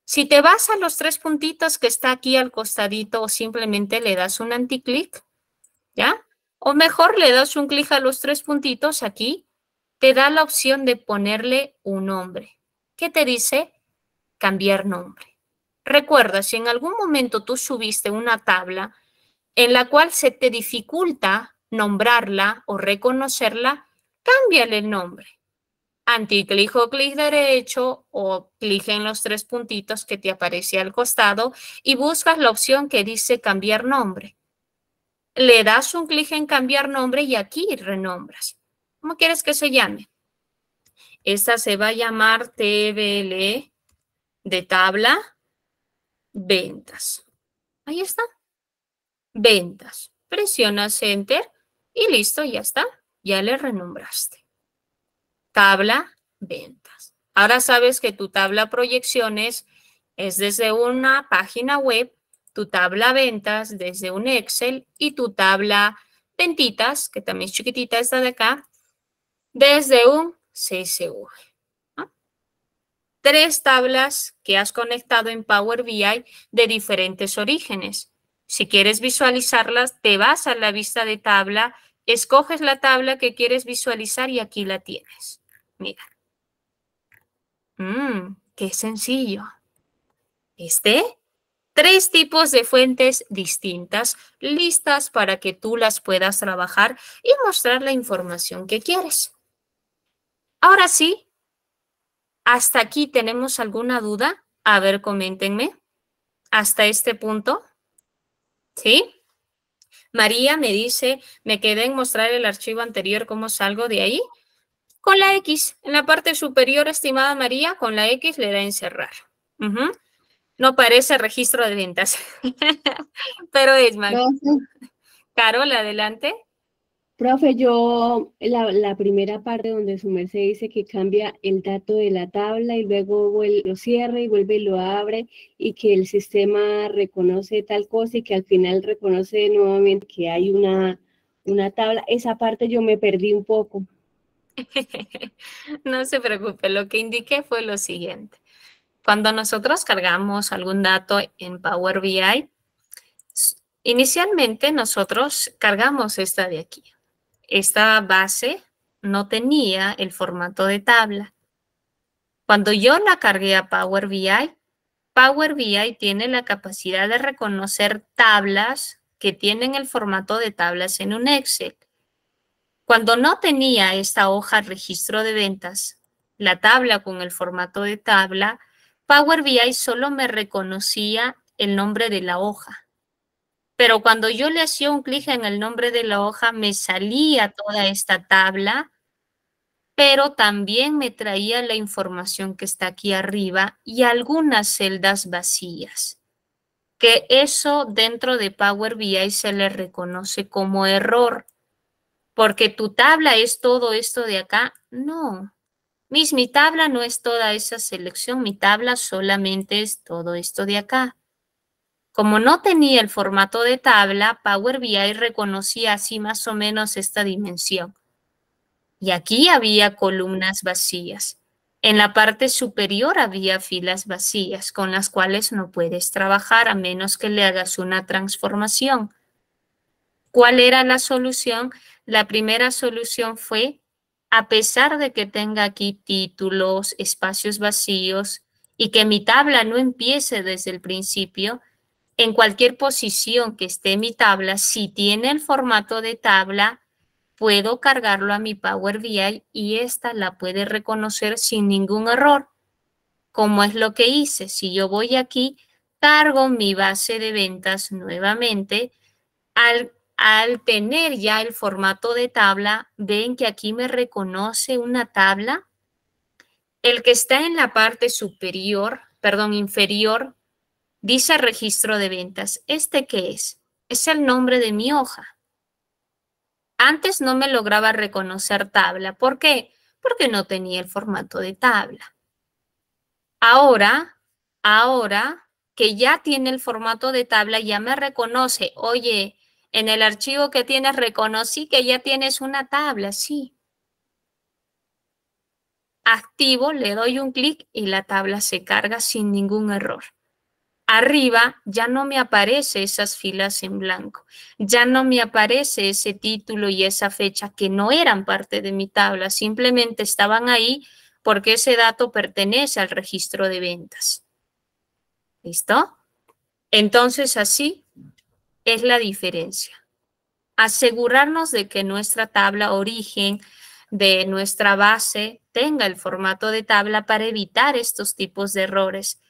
Si te vas a los tres puntitos que está aquí al costadito o simplemente le das un anticlic, ¿ya? O mejor le das un clic a los tres puntitos aquí, te da la opción de ponerle un nombre. ¿Qué te dice? Cambiar nombre. Recuerda, si en algún momento tú subiste una tabla en la cual se te dificulta nombrarla o reconocerla, cámbiale el nombre. Anticlic o clic derecho o clic en los tres puntitos que te aparece al costado y buscas la opción que dice cambiar nombre. Le das un clic en cambiar nombre y aquí renombras. ¿Cómo quieres que se llame? Esta se va a llamar TBL e de tabla ventas. Ahí está. Ventas. Presionas Enter y listo, ya está. Ya le renombraste tabla ventas. Ahora sabes que tu tabla proyecciones es desde una página web, tu tabla ventas desde un Excel y tu tabla ventitas, que también es chiquitita esta de acá, desde un CSV. Tres tablas que has conectado en Power BI de diferentes orígenes. Si quieres visualizarlas, te vas a la vista de tabla, escoges la tabla que quieres visualizar y aquí la tienes. Mira. Mm, qué sencillo. este Tres tipos de fuentes distintas, listas para que tú las puedas trabajar y mostrar la información que quieres. Ahora sí, ¿hasta aquí tenemos alguna duda? A ver, coméntenme. ¿Hasta este punto? ¿Sí? María me dice, me quedé en mostrar el archivo anterior, ¿cómo salgo de ahí? Con la X, en la parte superior, estimada María, con la X le da encerrar. No parece registro de ventas, pero es más. Carol, adelante. Profe, yo la, primera parte donde su merced dice que cambia el dato de la tabla y luego lo cierra y vuelve y lo abre y que el sistema reconoce tal cosa y que al final reconoce nuevamente que hay una, una tabla, esa parte yo me perdí un poco. no se preocupe, lo que indiqué fue lo siguiente. Cuando nosotros cargamos algún dato en Power BI, inicialmente nosotros cargamos esta de aquí. Esta base no tenía el formato de tabla. Cuando yo la cargué a Power BI, Power BI tiene la capacidad de reconocer tablas que tienen el formato de tablas en un Excel. Cuando no tenía esta hoja registro de ventas, la tabla con el formato de tabla, Power BI solo me reconocía el nombre de la hoja. Pero cuando yo le hacía un clic en el nombre de la hoja, me salía toda esta tabla, pero también me traía la información que está aquí arriba y algunas celdas vacías. Que eso dentro de Power BI se le reconoce como error porque tu tabla es todo esto de acá. No, mis, mi tabla no es toda esa selección, mi tabla solamente es todo esto de acá. Como no tenía el formato de tabla, Power BI reconocía así más o menos esta dimensión. Y aquí había columnas vacías. En la parte superior había filas vacías con las cuales no puedes trabajar a menos que le hagas una transformación. ¿Cuál era la solución? La primera solución fue, a pesar de que tenga aquí títulos, espacios vacíos y que mi tabla no empiece desde el principio, en cualquier posición que esté mi tabla, si tiene el formato de tabla, puedo cargarlo a mi Power BI y esta la puede reconocer sin ningún error, como es lo que hice. Si yo voy aquí, cargo mi base de ventas nuevamente. Al al tener ya el formato de tabla, ven que aquí me reconoce una tabla. El que está en la parte superior, perdón, inferior, dice registro de ventas. ¿Este qué es? Es el nombre de mi hoja. Antes no me lograba reconocer tabla. ¿Por qué? Porque no tenía el formato de tabla. Ahora, ahora que ya tiene el formato de tabla, ya me reconoce, oye, en el archivo que tienes reconocí que ya tienes una tabla, sí. Activo, le doy un clic y la tabla se carga sin ningún error. Arriba ya no me aparece esas filas en blanco, ya no me aparece ese título y esa fecha que no eran parte de mi tabla, simplemente estaban ahí porque ese dato pertenece al registro de ventas. ¿Listo? Entonces así es la diferencia. Asegurarnos de que nuestra tabla origen de nuestra base tenga el formato de tabla para evitar estos tipos de errores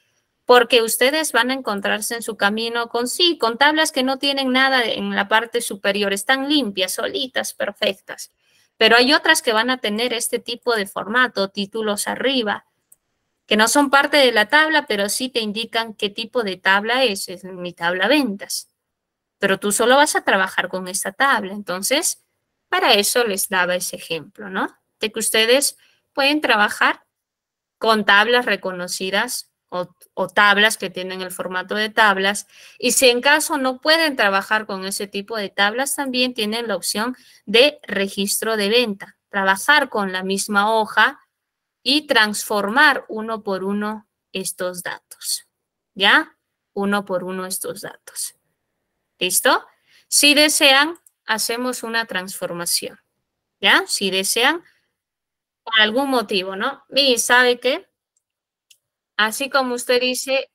porque ustedes van a encontrarse en su camino con sí, con tablas que no tienen nada en la parte superior, están limpias, solitas, perfectas. Pero hay otras que van a tener este tipo de formato, títulos arriba, que no son parte de la tabla, pero sí te indican qué tipo de tabla es, es mi tabla ventas pero tú solo vas a trabajar con esta tabla. Entonces, para eso les daba ese ejemplo, ¿no? De que ustedes pueden trabajar con tablas reconocidas o, o, tablas que tienen el formato de tablas. Y si en caso no pueden trabajar con ese tipo de tablas, también tienen la opción de registro de venta. Trabajar con la misma hoja y transformar uno por uno estos datos. ¿Ya? Uno por uno estos datos. ¿Listo? Si desean, hacemos una transformación. ¿Ya? Si desean, por algún motivo, ¿no? Y sabe que, así como usted dice,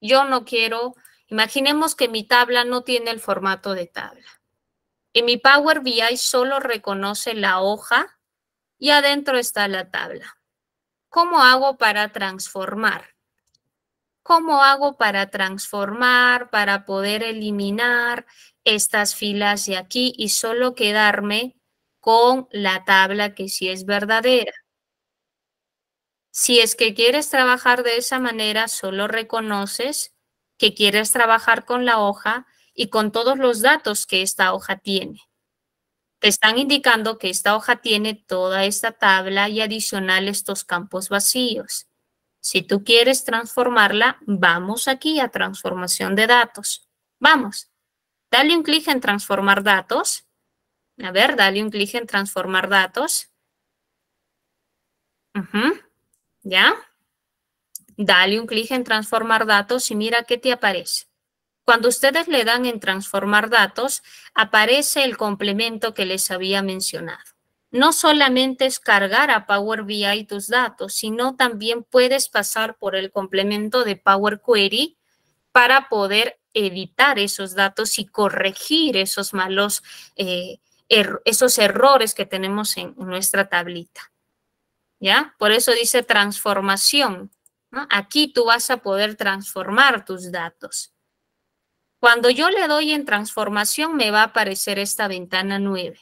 yo no quiero, imaginemos que mi tabla no tiene el formato de tabla. Y mi Power BI solo reconoce la hoja y adentro está la tabla. ¿Cómo hago para transformar? ¿Cómo hago para transformar, para poder eliminar estas filas de aquí y solo quedarme con la tabla que sí es verdadera? Si es que quieres trabajar de esa manera, solo reconoces que quieres trabajar con la hoja y con todos los datos que esta hoja tiene. Te están indicando que esta hoja tiene toda esta tabla y adicional estos campos vacíos. Si tú quieres transformarla, vamos aquí a transformación de datos. Vamos, dale un clic en transformar datos. A ver, dale un clic en transformar datos. ¿Ya? Dale un clic en transformar datos y mira qué te aparece. Cuando ustedes le dan en transformar datos, aparece el complemento que les había mencionado. No solamente es cargar a Power BI tus datos, sino también puedes pasar por el complemento de Power Query para poder editar esos datos y corregir esos malos, eh, esos errores que tenemos en nuestra tablita. ¿Ya? Por eso dice transformación. Aquí tú vas a poder transformar tus datos. Cuando yo le doy en transformación, me va a aparecer esta ventana nueva.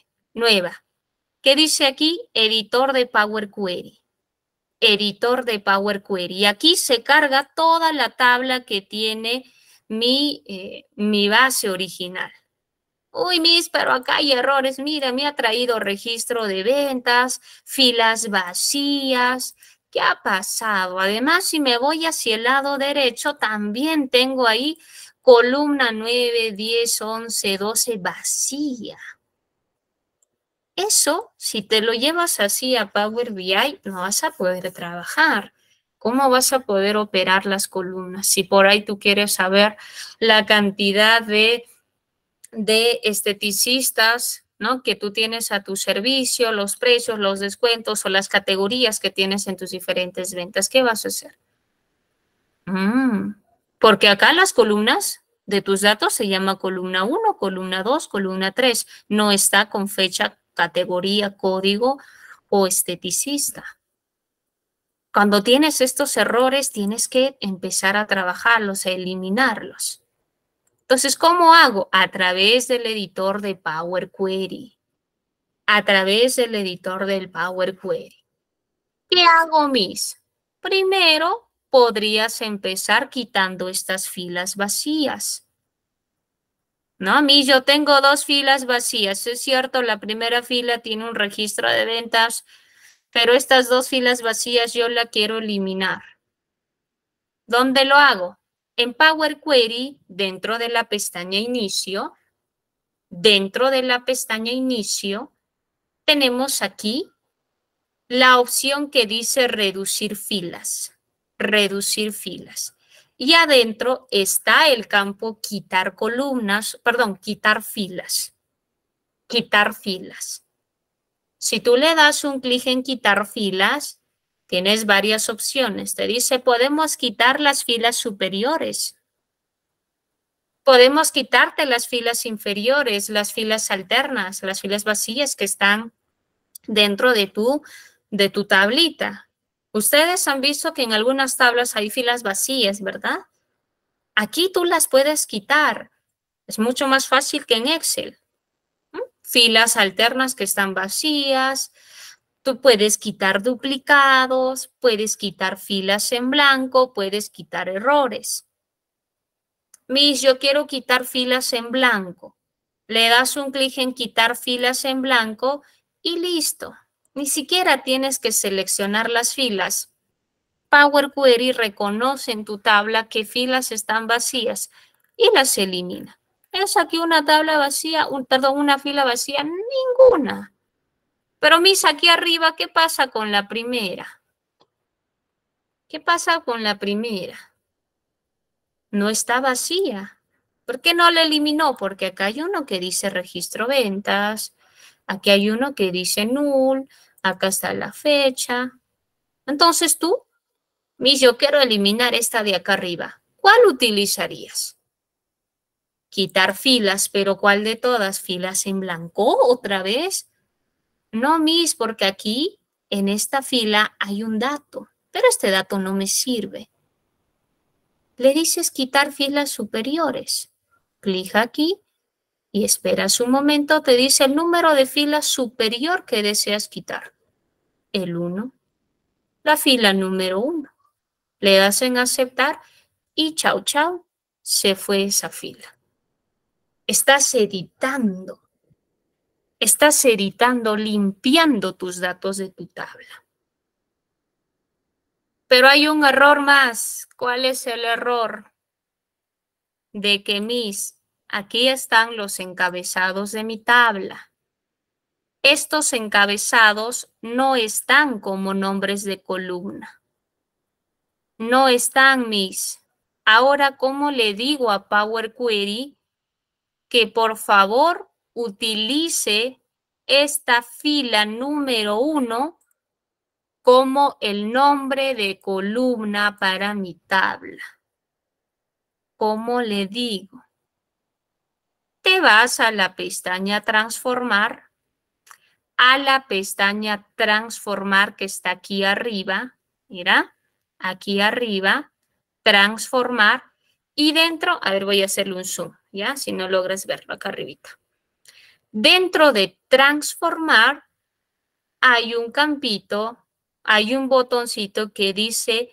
¿Qué dice aquí? Editor de Power Query. Editor de Power Query. Y aquí se carga toda la tabla que tiene mi, eh, mi base original. Uy, mis, pero acá hay errores. Mira, me ha traído registro de ventas, filas vacías. ¿Qué ha pasado? Además, si me voy hacia el lado derecho, también tengo ahí columna 9, 10, 11, 12 vacía. Eso, si te lo llevas así a Power BI, no vas a poder trabajar. ¿Cómo vas a poder operar las columnas? Si por ahí tú quieres saber la cantidad de, de esteticistas ¿no? que tú tienes a tu servicio, los precios, los descuentos o las categorías que tienes en tus diferentes ventas, ¿qué vas a hacer? Mm, porque acá las columnas de tus datos se llama columna 1, columna 2, columna 3. No está con fecha categoría, código o esteticista. Cuando tienes estos errores, tienes que empezar a trabajarlos, a eliminarlos. Entonces, ¿cómo hago? A través del editor de Power Query. A través del editor del Power Query. ¿Qué hago, mis? Primero, podrías empezar quitando estas filas vacías. ¿no? A mí yo tengo dos filas vacías. Es cierto, la primera fila tiene un registro de ventas, pero estas dos filas vacías yo la quiero eliminar. ¿Dónde lo hago? En Power Query, dentro de la pestaña Inicio, dentro de la pestaña Inicio, tenemos aquí la opción que dice Reducir filas. Reducir filas y adentro está el campo quitar columnas, perdón, quitar filas. Quitar filas. Si tú le das un clic en quitar filas, tienes varias opciones. Te dice, podemos quitar las filas superiores. Podemos quitarte las filas inferiores, las filas alternas, las filas vacías que están dentro de tu, de tu tablita. Ustedes han visto que en algunas tablas hay filas vacías, ¿verdad? Aquí tú las puedes quitar. Es mucho más fácil que en Excel. Filas alternas que están vacías. Tú puedes quitar duplicados, puedes quitar filas en blanco, puedes quitar errores. Mis, yo quiero quitar filas en blanco. Le das un clic en quitar filas en blanco y listo. Ni siquiera tienes que seleccionar las filas. Power Query reconoce en tu tabla qué filas están vacías y las elimina. ¿Es aquí una tabla vacía, un, perdón, una fila vacía? Ninguna. Pero mis, aquí arriba, ¿qué pasa con la primera? ¿Qué pasa con la primera? No está vacía. ¿Por qué no la eliminó? Porque acá hay uno que dice registro ventas, aquí hay uno que dice null, Acá está la fecha. Entonces tú, mis, yo quiero eliminar esta de acá arriba. ¿Cuál utilizarías? Quitar filas, pero ¿cuál de todas? ¿Filas en blanco otra vez? No, mis, porque aquí en esta fila hay un dato, pero este dato no me sirve. Le dices quitar filas superiores. Clic aquí y esperas un momento, te dice el número de filas superior que deseas quitar el 1, la fila número 1. Le hacen aceptar y chao, chao, se fue esa fila. Estás editando. Estás editando, limpiando tus datos de tu tabla. Pero hay un error más. ¿Cuál es el error? De que mis, aquí están los encabezados de mi tabla estos encabezados no están como nombres de columna. No están mis. Ahora, ¿cómo le digo a Power Query que por favor utilice esta fila número uno como el nombre de columna para mi tabla? ¿Cómo le digo? Te vas a la pestaña Transformar a la pestaña transformar que está aquí arriba, mira, aquí arriba, transformar y dentro, a ver, voy a hacerle un zoom, ¿ya? Si no logras verlo acá arribita. Dentro de transformar hay un campito, hay un botoncito que dice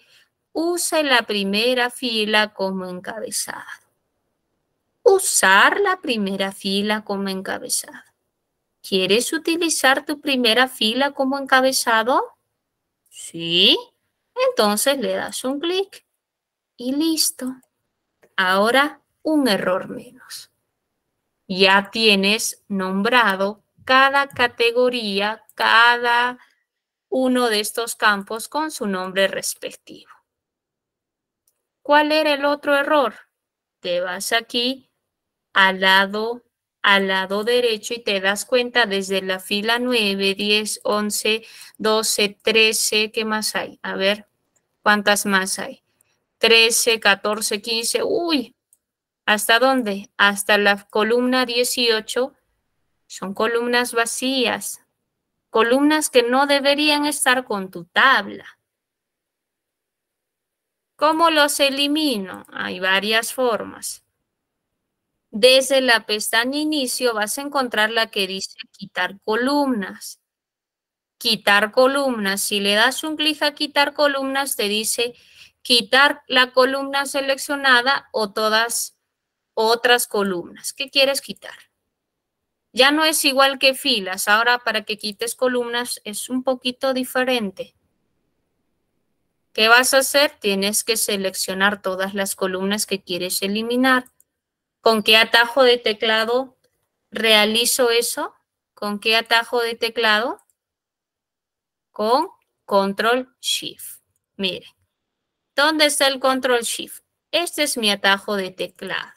use la primera fila como encabezado. Usar la primera fila como encabezado. ¿Quieres utilizar tu primera fila como encabezado? Sí. Entonces le das un clic y listo. Ahora un error menos. Ya tienes nombrado cada categoría, cada uno de estos campos con su nombre respectivo. ¿Cuál era el otro error? Te vas aquí al lado al lado derecho y te das cuenta desde la fila 9, 10, 11, 12, 13, ¿qué más hay? A ver, ¿cuántas más hay? 13, 14, 15, uy, ¿hasta dónde? Hasta la columna 18, son columnas vacías, columnas que no deberían estar con tu tabla. ¿Cómo los elimino? Hay varias formas. Desde la pestaña inicio vas a encontrar la que dice quitar columnas. Quitar columnas. Si le das un clic a quitar columnas, te dice quitar la columna seleccionada o todas otras columnas. ¿Qué quieres quitar? Ya no es igual que filas. Ahora para que quites columnas es un poquito diferente. ¿Qué vas a hacer? Tienes que seleccionar todas las columnas que quieres eliminar. ¿Con qué atajo de teclado realizo eso? ¿Con qué atajo de teclado? Con Control Shift. Mire, ¿dónde está el Control Shift? Este es mi atajo de teclado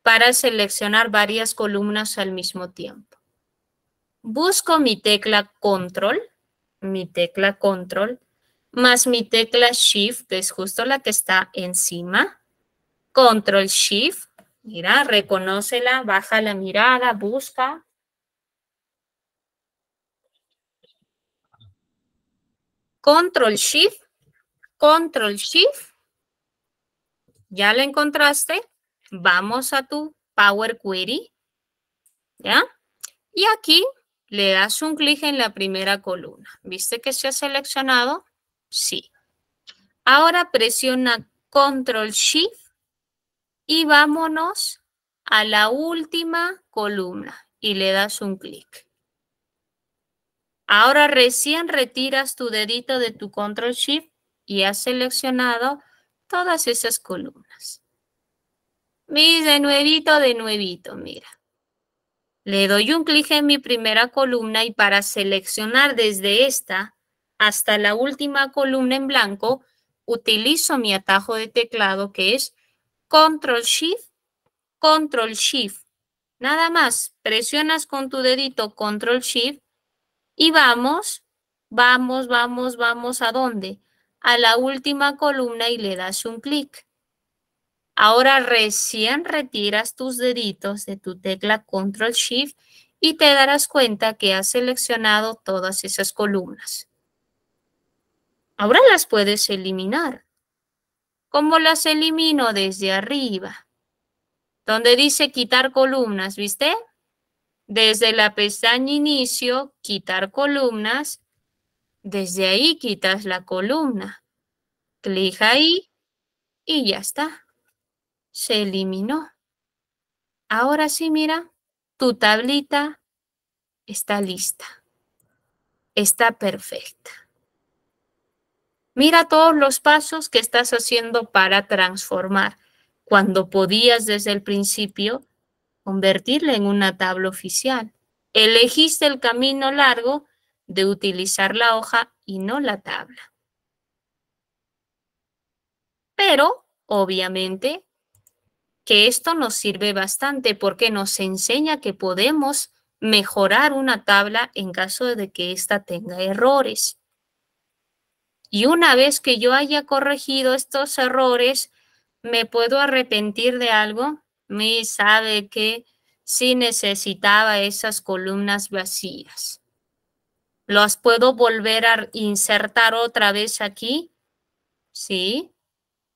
para seleccionar varias columnas al mismo tiempo. Busco mi tecla Control, mi tecla Control, más mi tecla Shift, que es justo la que está encima. Control Shift, Mira, reconócela, baja la mirada, busca. Control Shift, Control Shift. ¿Ya la encontraste? Vamos a tu Power Query. ¿Ya? Y aquí le das un clic en la primera columna. ¿Viste que se ha seleccionado? Sí. Ahora presiona Control Shift y vámonos a la última columna y le das un clic. Ahora recién retiras tu dedito de tu Control Shift y has seleccionado todas esas columnas. Mis de nuevito, de nuevito, mira. Le doy un clic en mi primera columna y para seleccionar desde esta hasta la última columna en blanco, utilizo mi atajo de teclado que es Control Shift, Control Shift. Nada más, presionas con tu dedito Control Shift y vamos, vamos, vamos, vamos a dónde? A la última columna y le das un clic. Ahora recién retiras tus deditos de tu tecla Control Shift y te darás cuenta que has seleccionado todas esas columnas. Ahora las puedes eliminar. ¿Cómo las elimino? Desde arriba. Donde dice quitar columnas, ¿viste? Desde la pestaña inicio, quitar columnas. Desde ahí quitas la columna. Clic ahí y ya está. Se eliminó. Ahora sí, mira, tu tablita está lista. Está perfecta. Mira todos los pasos que estás haciendo para transformar, cuando podías desde el principio convertirla en una tabla oficial. Elegiste el camino largo de utilizar la hoja y no la tabla. Pero, obviamente, que esto nos sirve bastante porque nos enseña que podemos mejorar una tabla en caso de que ésta tenga errores. Y una vez que yo haya corregido estos errores, ¿me puedo arrepentir de algo? Me sabe que sí necesitaba esas columnas vacías. ¿Las puedo volver a insertar otra vez aquí? Sí.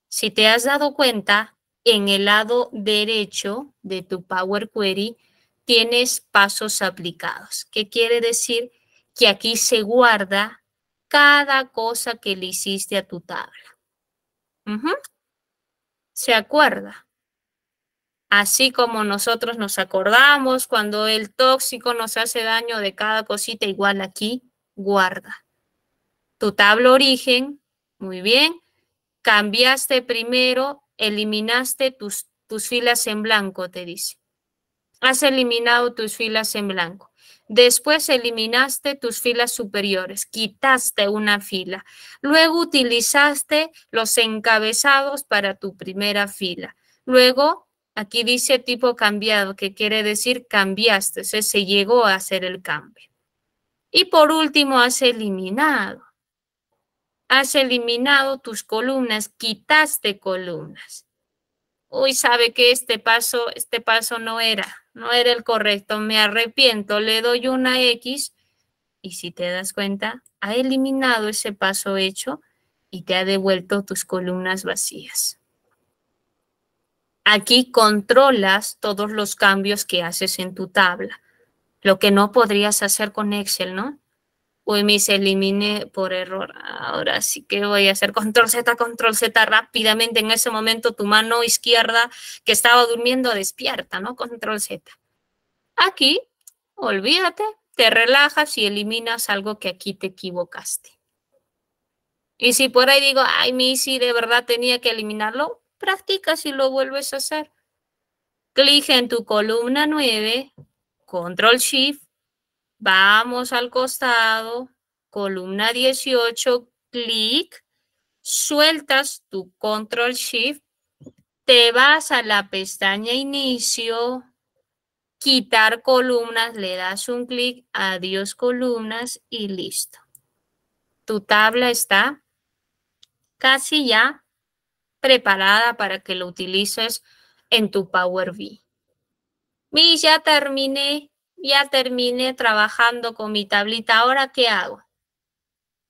Si te has dado cuenta, en el lado derecho de tu Power Query tienes pasos aplicados. ¿Qué quiere decir? Que aquí se guarda cada cosa que le hiciste a tu tabla. ¿Se acuerda? Así como nosotros nos acordamos cuando el tóxico nos hace daño de cada cosita, igual aquí, guarda. Tu tabla origen, muy bien, cambiaste primero, eliminaste tus, tus filas en blanco, te dice. Has eliminado tus filas en blanco. Después eliminaste tus filas superiores, quitaste una fila. Luego utilizaste los encabezados para tu primera fila. Luego, aquí dice tipo cambiado, que quiere decir cambiaste, o se llegó a hacer el cambio. Y por último, has eliminado. Has eliminado tus columnas, quitaste columnas. Uy, sabe que este paso, este paso no era no era el correcto, me arrepiento, le doy una X y si te das cuenta, ha eliminado ese paso hecho y te ha devuelto tus columnas vacías. Aquí controlas todos los cambios que haces en tu tabla, lo que no podrías hacer con Excel, ¿no? me se eliminé por error. Ahora sí que voy a hacer control Z, control Z rápidamente. En ese momento tu mano izquierda que estaba durmiendo despierta, ¿no? Control Z. Aquí, olvídate, te relajas y eliminas algo que aquí te equivocaste. Y si por ahí digo, ay, mi si de verdad tenía que eliminarlo, practica y lo vuelves a hacer. Clic en tu columna 9, control shift, Vamos al costado, columna 18, clic, sueltas tu control shift, te vas a la pestaña inicio, quitar columnas, le das un clic, adiós columnas y listo. Tu tabla está casi ya preparada para que lo utilices en tu Power BI. Mi, ya terminé ya terminé trabajando con mi tablita, ¿ahora qué hago?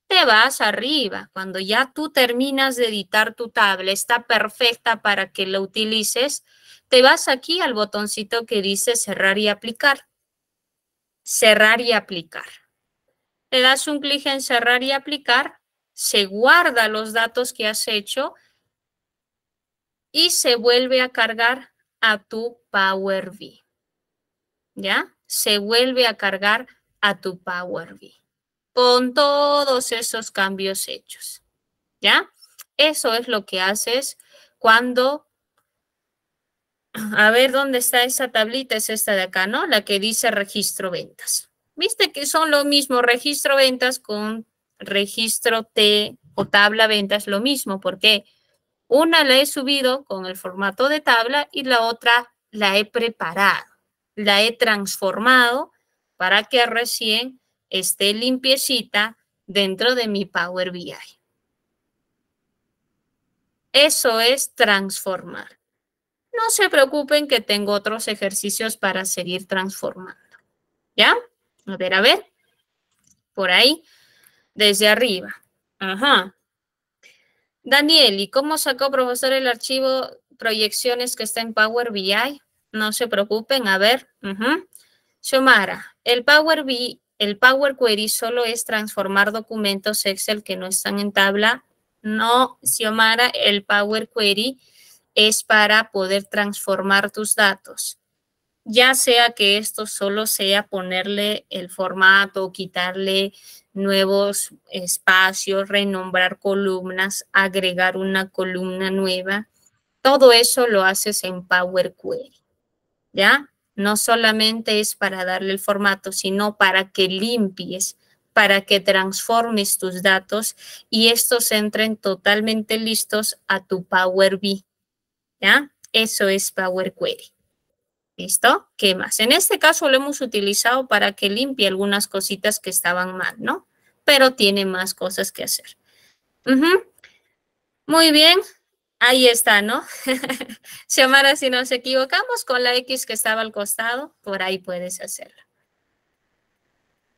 Te vas arriba, cuando ya tú terminas de editar tu tabla, está perfecta para que la utilices, te vas aquí al botoncito que dice cerrar y aplicar. Cerrar y aplicar. Le das un clic en cerrar y aplicar, se guarda los datos que has hecho y se vuelve a cargar a tu Power BI. ¿Ya? se vuelve a cargar a tu Power BI con todos esos cambios hechos. ¿Ya? Eso es lo que haces cuando... A ver, ¿dónde está esa tablita? Es esta de acá, ¿no? La que dice registro ventas. Viste que son lo mismo registro ventas con registro T o tabla ventas, lo mismo, porque una la he subido con el formato de tabla y la otra la he preparado la he transformado para que recién esté limpiecita dentro de mi Power BI. Eso es transformar. No se preocupen que tengo otros ejercicios para seguir transformando. ¿Ya? A ver, a ver. Por ahí, desde arriba. Ajá. Daniel, ¿y cómo sacó, profesor, el archivo proyecciones que está en Power BI? no se preocupen, a ver. Xiomara, el Power BI, el Power Query solo es transformar documentos Excel que no están en tabla. No, Xiomara, el Power Query es para poder transformar tus datos. Ya sea que esto solo sea ponerle el formato, quitarle nuevos espacios, renombrar columnas, agregar una columna nueva. Todo eso lo haces en Power Query. ¿ya? No solamente es para darle el formato, sino para que limpies, para que transformes tus datos y estos entren totalmente listos a tu Power BI, ¿ya? Eso es Power Query. ¿Listo? ¿Qué más? En este caso lo hemos utilizado para que limpie algunas cositas que estaban mal, ¿no? Pero tiene más cosas que hacer. Muy bien, Ahí está, ¿no? Xiomara, si nos equivocamos con la X que estaba al costado, por ahí puedes hacerlo.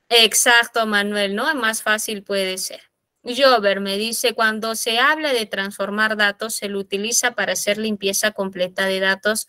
Exacto, Manuel, ¿no? Más fácil puede ser. Jover me dice, cuando se habla de transformar datos, se lo utiliza para hacer limpieza completa de datos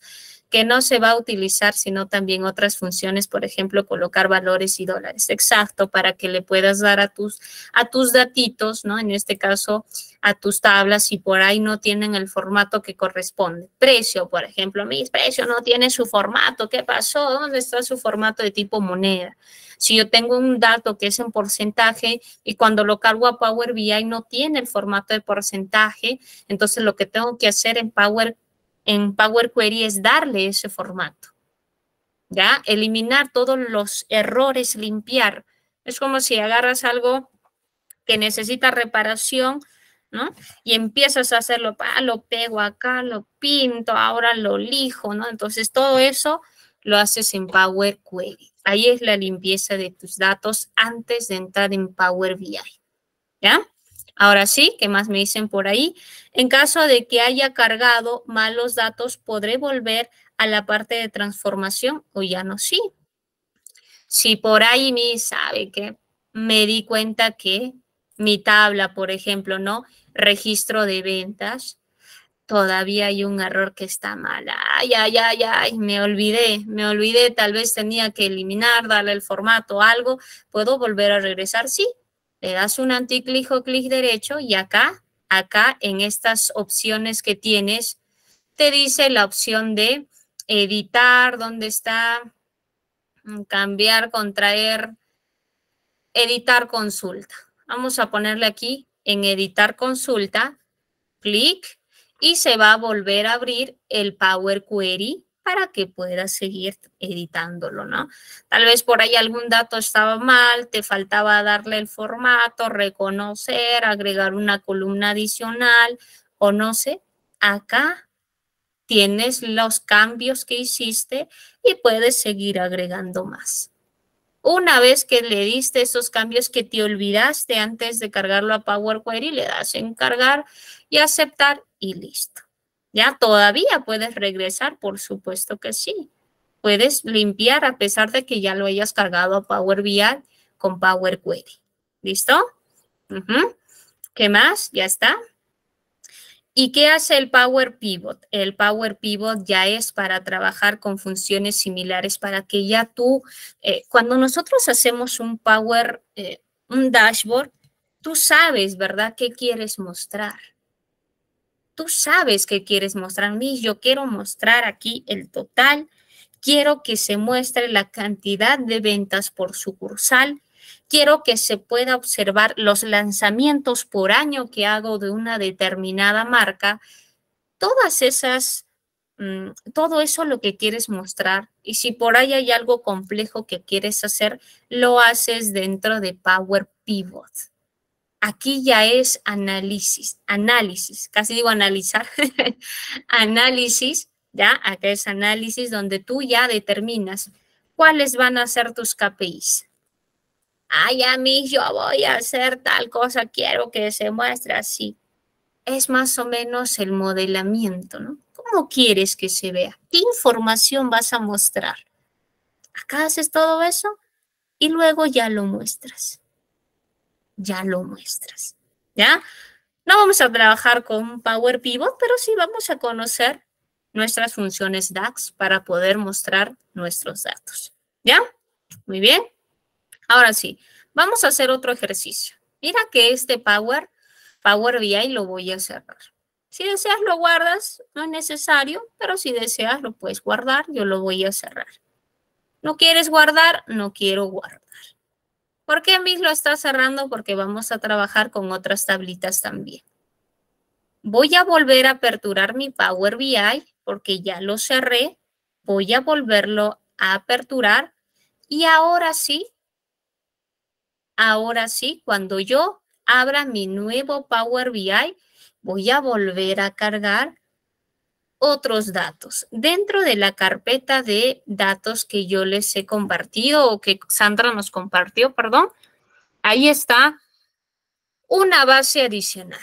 que no se va a utilizar, sino también otras funciones, por ejemplo, colocar valores y dólares. Exacto, para que le puedas dar a tus, a tus datitos, ¿no? En este caso, a tus tablas, y por ahí no tienen el formato que corresponde. Precio, por ejemplo, mis precios no tiene su formato. ¿Qué pasó? ¿Dónde está su formato de tipo moneda? Si yo tengo un dato que es en porcentaje y cuando lo cargo a Power BI no tiene el formato de porcentaje, entonces lo que tengo que hacer en Power en Power Query es darle ese formato. ¿Ya? Eliminar todos los errores, limpiar. Es como si agarras algo que necesita reparación, ¿no? Y empiezas a hacerlo, lo pego acá, lo pinto, ahora lo lijo, ¿no? Entonces todo eso lo haces en Power Query. Ahí es la limpieza de tus datos antes de entrar en Power BI. ¿Ya? Ahora sí, ¿qué más me dicen por ahí? En caso de que haya cargado malos datos, ¿podré volver a la parte de transformación o ya no? Sí. Si por ahí me sabe que me di cuenta que mi tabla, por ejemplo, ¿no? Registro de ventas, todavía hay un error que está mal. Ay, ay, ay, ay, me olvidé, me olvidé, tal vez tenía que eliminar, darle el formato, algo. ¿Puedo volver a regresar? Sí, le das un anticlic o clic derecho y acá, acá en estas opciones que tienes, te dice la opción de editar, dónde está, mm, cambiar, contraer, editar consulta. Vamos a ponerle aquí en editar consulta, clic y se va a volver a abrir el Power Query para que puedas seguir editándolo, ¿no? Tal vez por ahí algún dato estaba mal, te faltaba darle el formato, reconocer, agregar una columna adicional o no sé. Acá tienes los cambios que hiciste y puedes seguir agregando más. Una vez que le diste esos cambios que te olvidaste antes de cargarlo a Power Query, le das en cargar y aceptar y listo. Ya todavía puedes regresar, por supuesto que sí. Puedes limpiar a pesar de que ya lo hayas cargado a Power BI con Power Query. ¿Listo? ¿Qué más? Ya está. ¿Y qué hace el Power Pivot? El Power Pivot ya es para trabajar con funciones similares para que ya tú, eh, cuando nosotros hacemos un Power, eh, un dashboard, tú sabes, ¿verdad?, qué quieres mostrar tú sabes que quieres mostrar. Mis, yo quiero mostrar aquí el total. Quiero que se muestre la cantidad de ventas por sucursal. Quiero que se pueda observar los lanzamientos por año que hago de una determinada marca. Todas esas, mm, todo eso lo que quieres mostrar. Y si por ahí hay algo complejo que quieres hacer, lo haces dentro de Power Pivot. Aquí ya es análisis, análisis, casi digo analizar, análisis, ya, acá es análisis donde tú ya determinas cuáles van a ser tus KPIs. Ay, a mí yo voy a hacer tal cosa, quiero que se muestre así. Es más o menos el modelamiento, ¿no? ¿Cómo quieres que se vea? ¿Qué información vas a mostrar? Acá haces todo eso y luego ya lo muestras ya lo muestras. ¿Ya? No vamos a trabajar con Power Pivot, pero sí vamos a conocer nuestras funciones DAX para poder mostrar nuestros datos. ¿Ya? Muy bien. Ahora sí, vamos a hacer otro ejercicio. Mira que este Power, Power BI lo voy a cerrar. Si deseas lo guardas, no es necesario, pero si deseas lo puedes guardar, yo lo voy a cerrar. ¿No quieres guardar? No quiero guardar. ¿Por qué lo está cerrando? Porque vamos a trabajar con otras tablitas también. Voy a volver a aperturar mi Power BI porque ya lo cerré. Voy a volverlo a aperturar. Y ahora sí, ahora sí, cuando yo abra mi nuevo Power BI, voy a volver a cargar otros datos dentro de la carpeta de datos que yo les he compartido o que Sandra nos compartió, perdón. Ahí está una base adicional,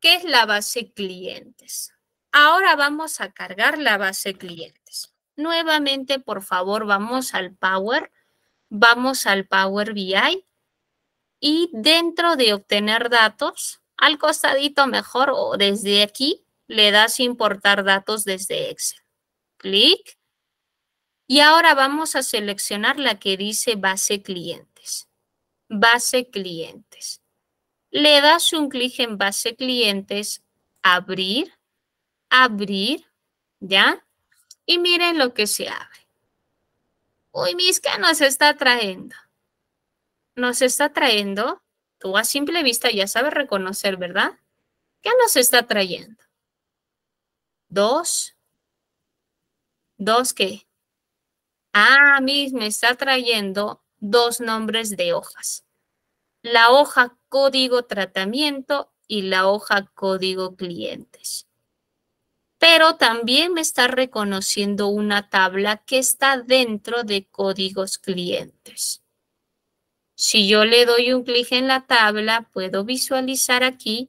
que es la base clientes. Ahora vamos a cargar la base clientes. Nuevamente, por favor, vamos al Power, vamos al Power BI y dentro de obtener datos, al costadito mejor o desde aquí, le das importar datos desde Excel. Clic. Y ahora vamos a seleccionar la que dice base clientes. Base clientes. Le das un clic en base clientes, abrir, abrir, ¿ya? Y miren lo que se abre. Uy, mis, ¿qué nos está trayendo. Nos está trayendo. Tú a simple vista ya sabes reconocer, ¿verdad? ¿Qué nos está trayendo? Dos. Dos qué? Ah, mí me está trayendo dos nombres de hojas. La hoja código tratamiento y la hoja código clientes. Pero también me está reconociendo una tabla que está dentro de códigos clientes. Si yo le doy un clic en la tabla, puedo visualizar aquí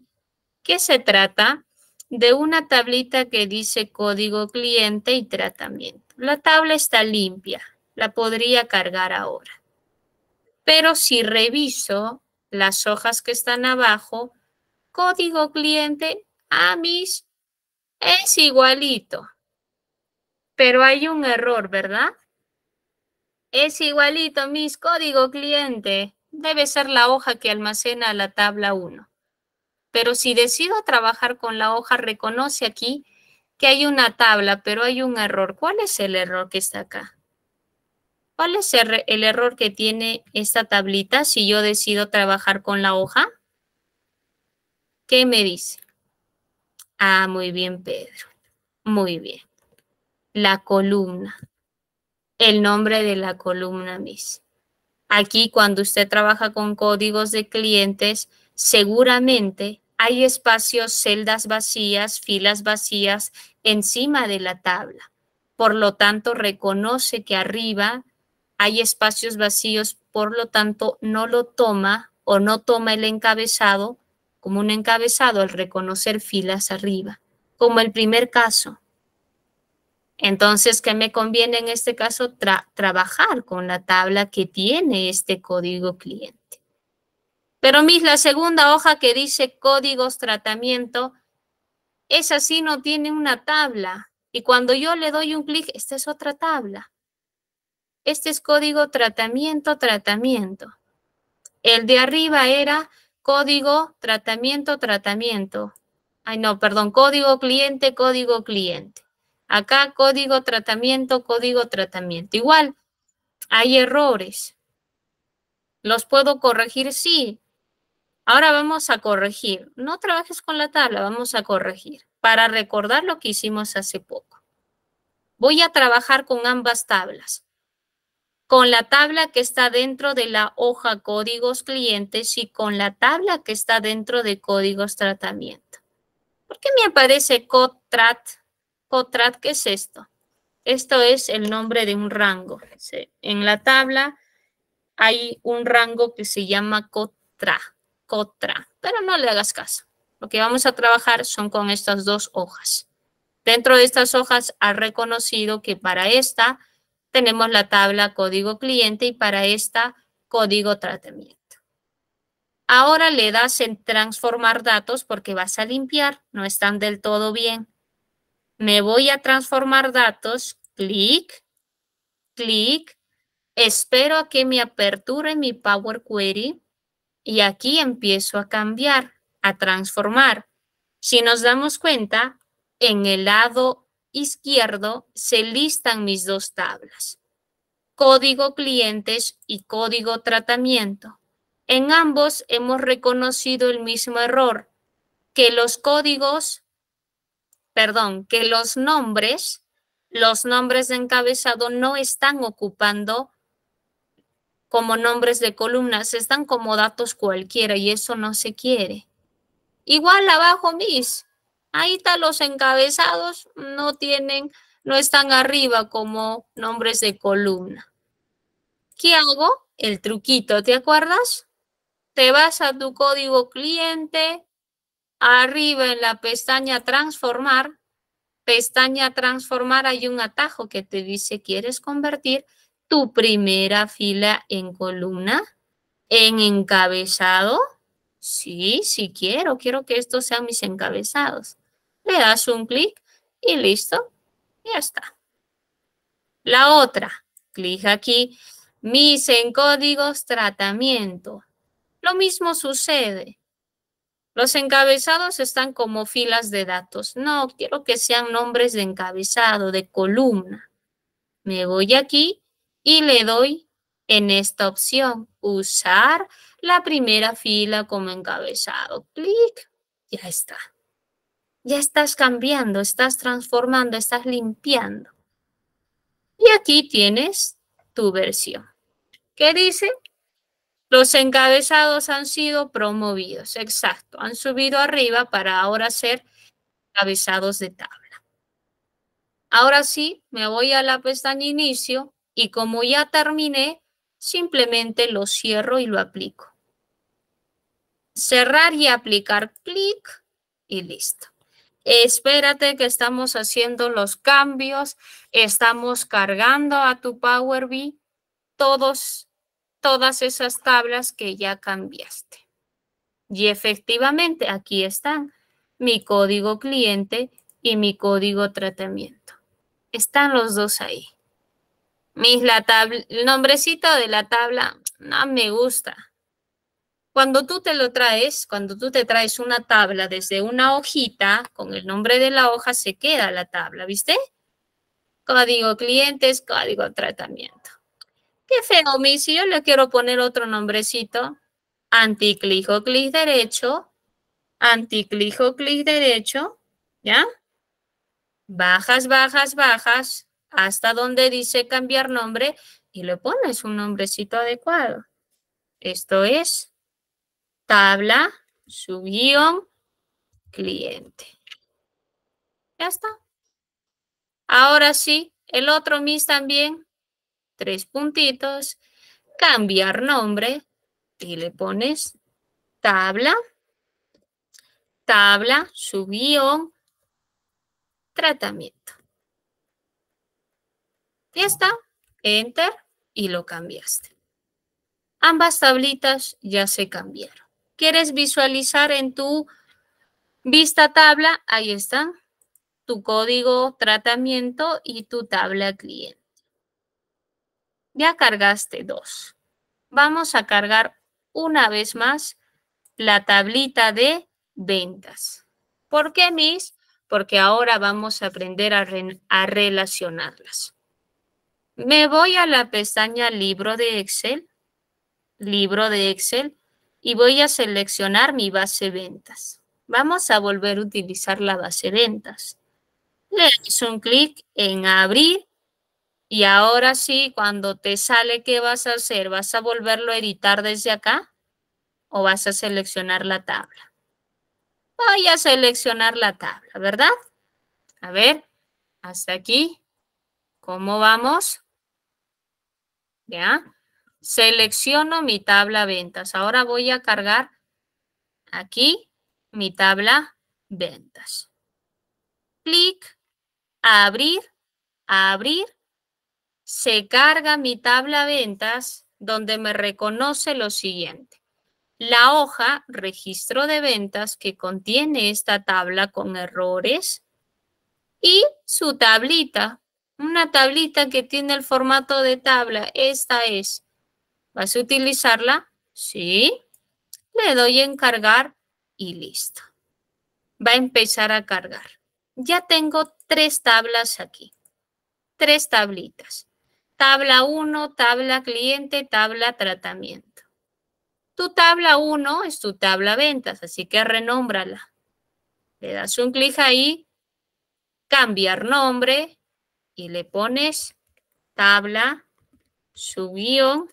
que se trata de una tablita que dice código cliente y tratamiento. La tabla está limpia, la podría cargar ahora. Pero si reviso las hojas que están abajo, código cliente a mis es igualito. Pero hay un error, ¿verdad? Es igualito, mis código cliente. Debe ser la hoja que almacena la tabla 1. Pero si decido trabajar con la hoja, reconoce aquí que hay una tabla, pero hay un error. ¿Cuál es el error que está acá? ¿Cuál es el, error que tiene esta tablita si yo decido trabajar con la hoja? ¿Qué me dice? Ah, muy bien, Pedro. Muy bien. La columna. El nombre de la columna, Miss. Aquí, cuando usted trabaja con códigos de clientes, seguramente hay espacios, celdas vacías, filas vacías encima de la tabla. Por lo tanto, reconoce que arriba hay espacios vacíos, por lo tanto, no lo toma o no toma el encabezado como un encabezado al reconocer filas arriba, como el primer caso. Entonces, ¿qué me conviene en este caso? trabajar con la tabla que tiene este código cliente. Pero mis, la segunda hoja que dice códigos tratamiento, esa sí no tiene una tabla. Y cuando yo le doy un clic, esta es otra tabla. Este es código tratamiento, tratamiento. El de arriba era código tratamiento, tratamiento. Ay, no, perdón, código cliente, código cliente. Acá código tratamiento, código tratamiento. Igual, hay errores. ¿Los puedo corregir? Sí, Ahora vamos a corregir. No trabajes con la tabla, vamos a corregir para recordar lo que hicimos hace poco. Voy a trabajar con ambas tablas. Con la tabla que está dentro de la hoja códigos clientes y con la tabla que está dentro de códigos tratamiento. ¿Por qué me aparece COTRAT? COTRAT, ¿qué es esto? Esto es el nombre de un rango. En la tabla hay un rango que se llama COTRA otra, pero no le hagas caso. Lo que vamos a trabajar son con estas dos hojas. Dentro de estas hojas ha reconocido que para esta tenemos la tabla código cliente y para esta código tratamiento. Ahora le das en transformar datos porque vas a limpiar, no están del todo bien. Me voy a transformar datos, clic, clic, espero a que me aperture mi Power Query y aquí empiezo a cambiar, a transformar. Si nos damos cuenta, en el lado izquierdo se listan mis dos tablas, código clientes y código tratamiento. En ambos hemos reconocido el mismo error, que los códigos, perdón, que los nombres, los nombres de encabezado no están ocupando como nombres de columnas, están como datos cualquiera y eso no se quiere. Igual abajo, mis, ahí están los encabezados, no tienen, no están arriba como nombres de columna. ¿Qué hago? El truquito, ¿te acuerdas? Te vas a tu código cliente, arriba en la pestaña transformar, pestaña transformar hay un atajo que te dice quieres convertir tu primera fila en columna, en encabezado. Sí, sí quiero, quiero que estos sean mis encabezados. Le das un clic y listo, ya está. La otra, clic aquí, mis encódigos tratamiento. Lo mismo sucede. Los encabezados están como filas de datos. No, quiero que sean nombres de encabezado, de columna. Me voy aquí y le doy en esta opción, usar la primera fila como encabezado. Clic, ya está. Ya estás cambiando, estás transformando, estás limpiando. Y aquí tienes tu versión. ¿Qué dice? Los encabezados han sido promovidos, exacto. Han subido arriba para ahora ser encabezados de tabla. Ahora sí, me voy a la pestaña inicio y como ya terminé, simplemente lo cierro y lo aplico. Cerrar y aplicar clic y listo. Espérate que estamos haciendo los cambios, estamos cargando a tu Power BI todos, todas esas tablas que ya cambiaste. Y efectivamente, aquí están mi código cliente y mi código tratamiento. Están los dos ahí. Mis la el nombrecito de la tabla no me gusta. Cuando tú te lo traes, cuando tú te traes una tabla desde una hojita, con el nombre de la hoja se queda la tabla, ¿viste? Código clientes, código tratamiento. Qué feo, mi, si yo le quiero poner otro nombrecito, anticlijo clic derecho, anticlijo clic derecho, ¿ya? Bajas, bajas, bajas, hasta donde dice cambiar nombre y le pones un nombrecito adecuado. Esto es tabla, su cliente. Ya está. Ahora sí, el otro mis también, tres puntitos, cambiar nombre y le pones tabla, tabla, su tratamiento está, enter y lo cambiaste. Ambas tablitas ya se cambiaron. ¿Quieres visualizar en tu vista tabla? Ahí están tu código tratamiento y tu tabla cliente. Ya cargaste dos. Vamos a cargar una vez más la tablita de ventas. ¿Por qué, Miss? Porque ahora vamos a aprender a relacionarlas. Me voy a la pestaña Libro de Excel, Libro de Excel, y voy a seleccionar mi base ventas. Vamos a volver a utilizar la base ventas. Le doy un clic en Abrir y ahora sí, cuando te sale, ¿qué vas a hacer? ¿Vas a volverlo a editar desde acá o vas a seleccionar la tabla? Voy a seleccionar la tabla, ¿verdad? A ver, hasta aquí. ¿Cómo vamos? Selecciono mi tabla ventas. Ahora voy a cargar aquí mi tabla ventas. Clic, abrir, abrir. Se carga mi tabla ventas donde me reconoce lo siguiente. La hoja registro de ventas que contiene esta tabla con errores y su tablita una tablita que tiene el formato de tabla. Esta es. ¿Vas a utilizarla? Sí. Le doy en cargar y listo. Va a empezar a cargar. Ya tengo tres tablas aquí. Tres tablitas. Tabla 1, tabla cliente, tabla tratamiento. Tu tabla 1 es tu tabla ventas, así que renómbrala. Le das un clic ahí, cambiar nombre, y le pones tabla, subió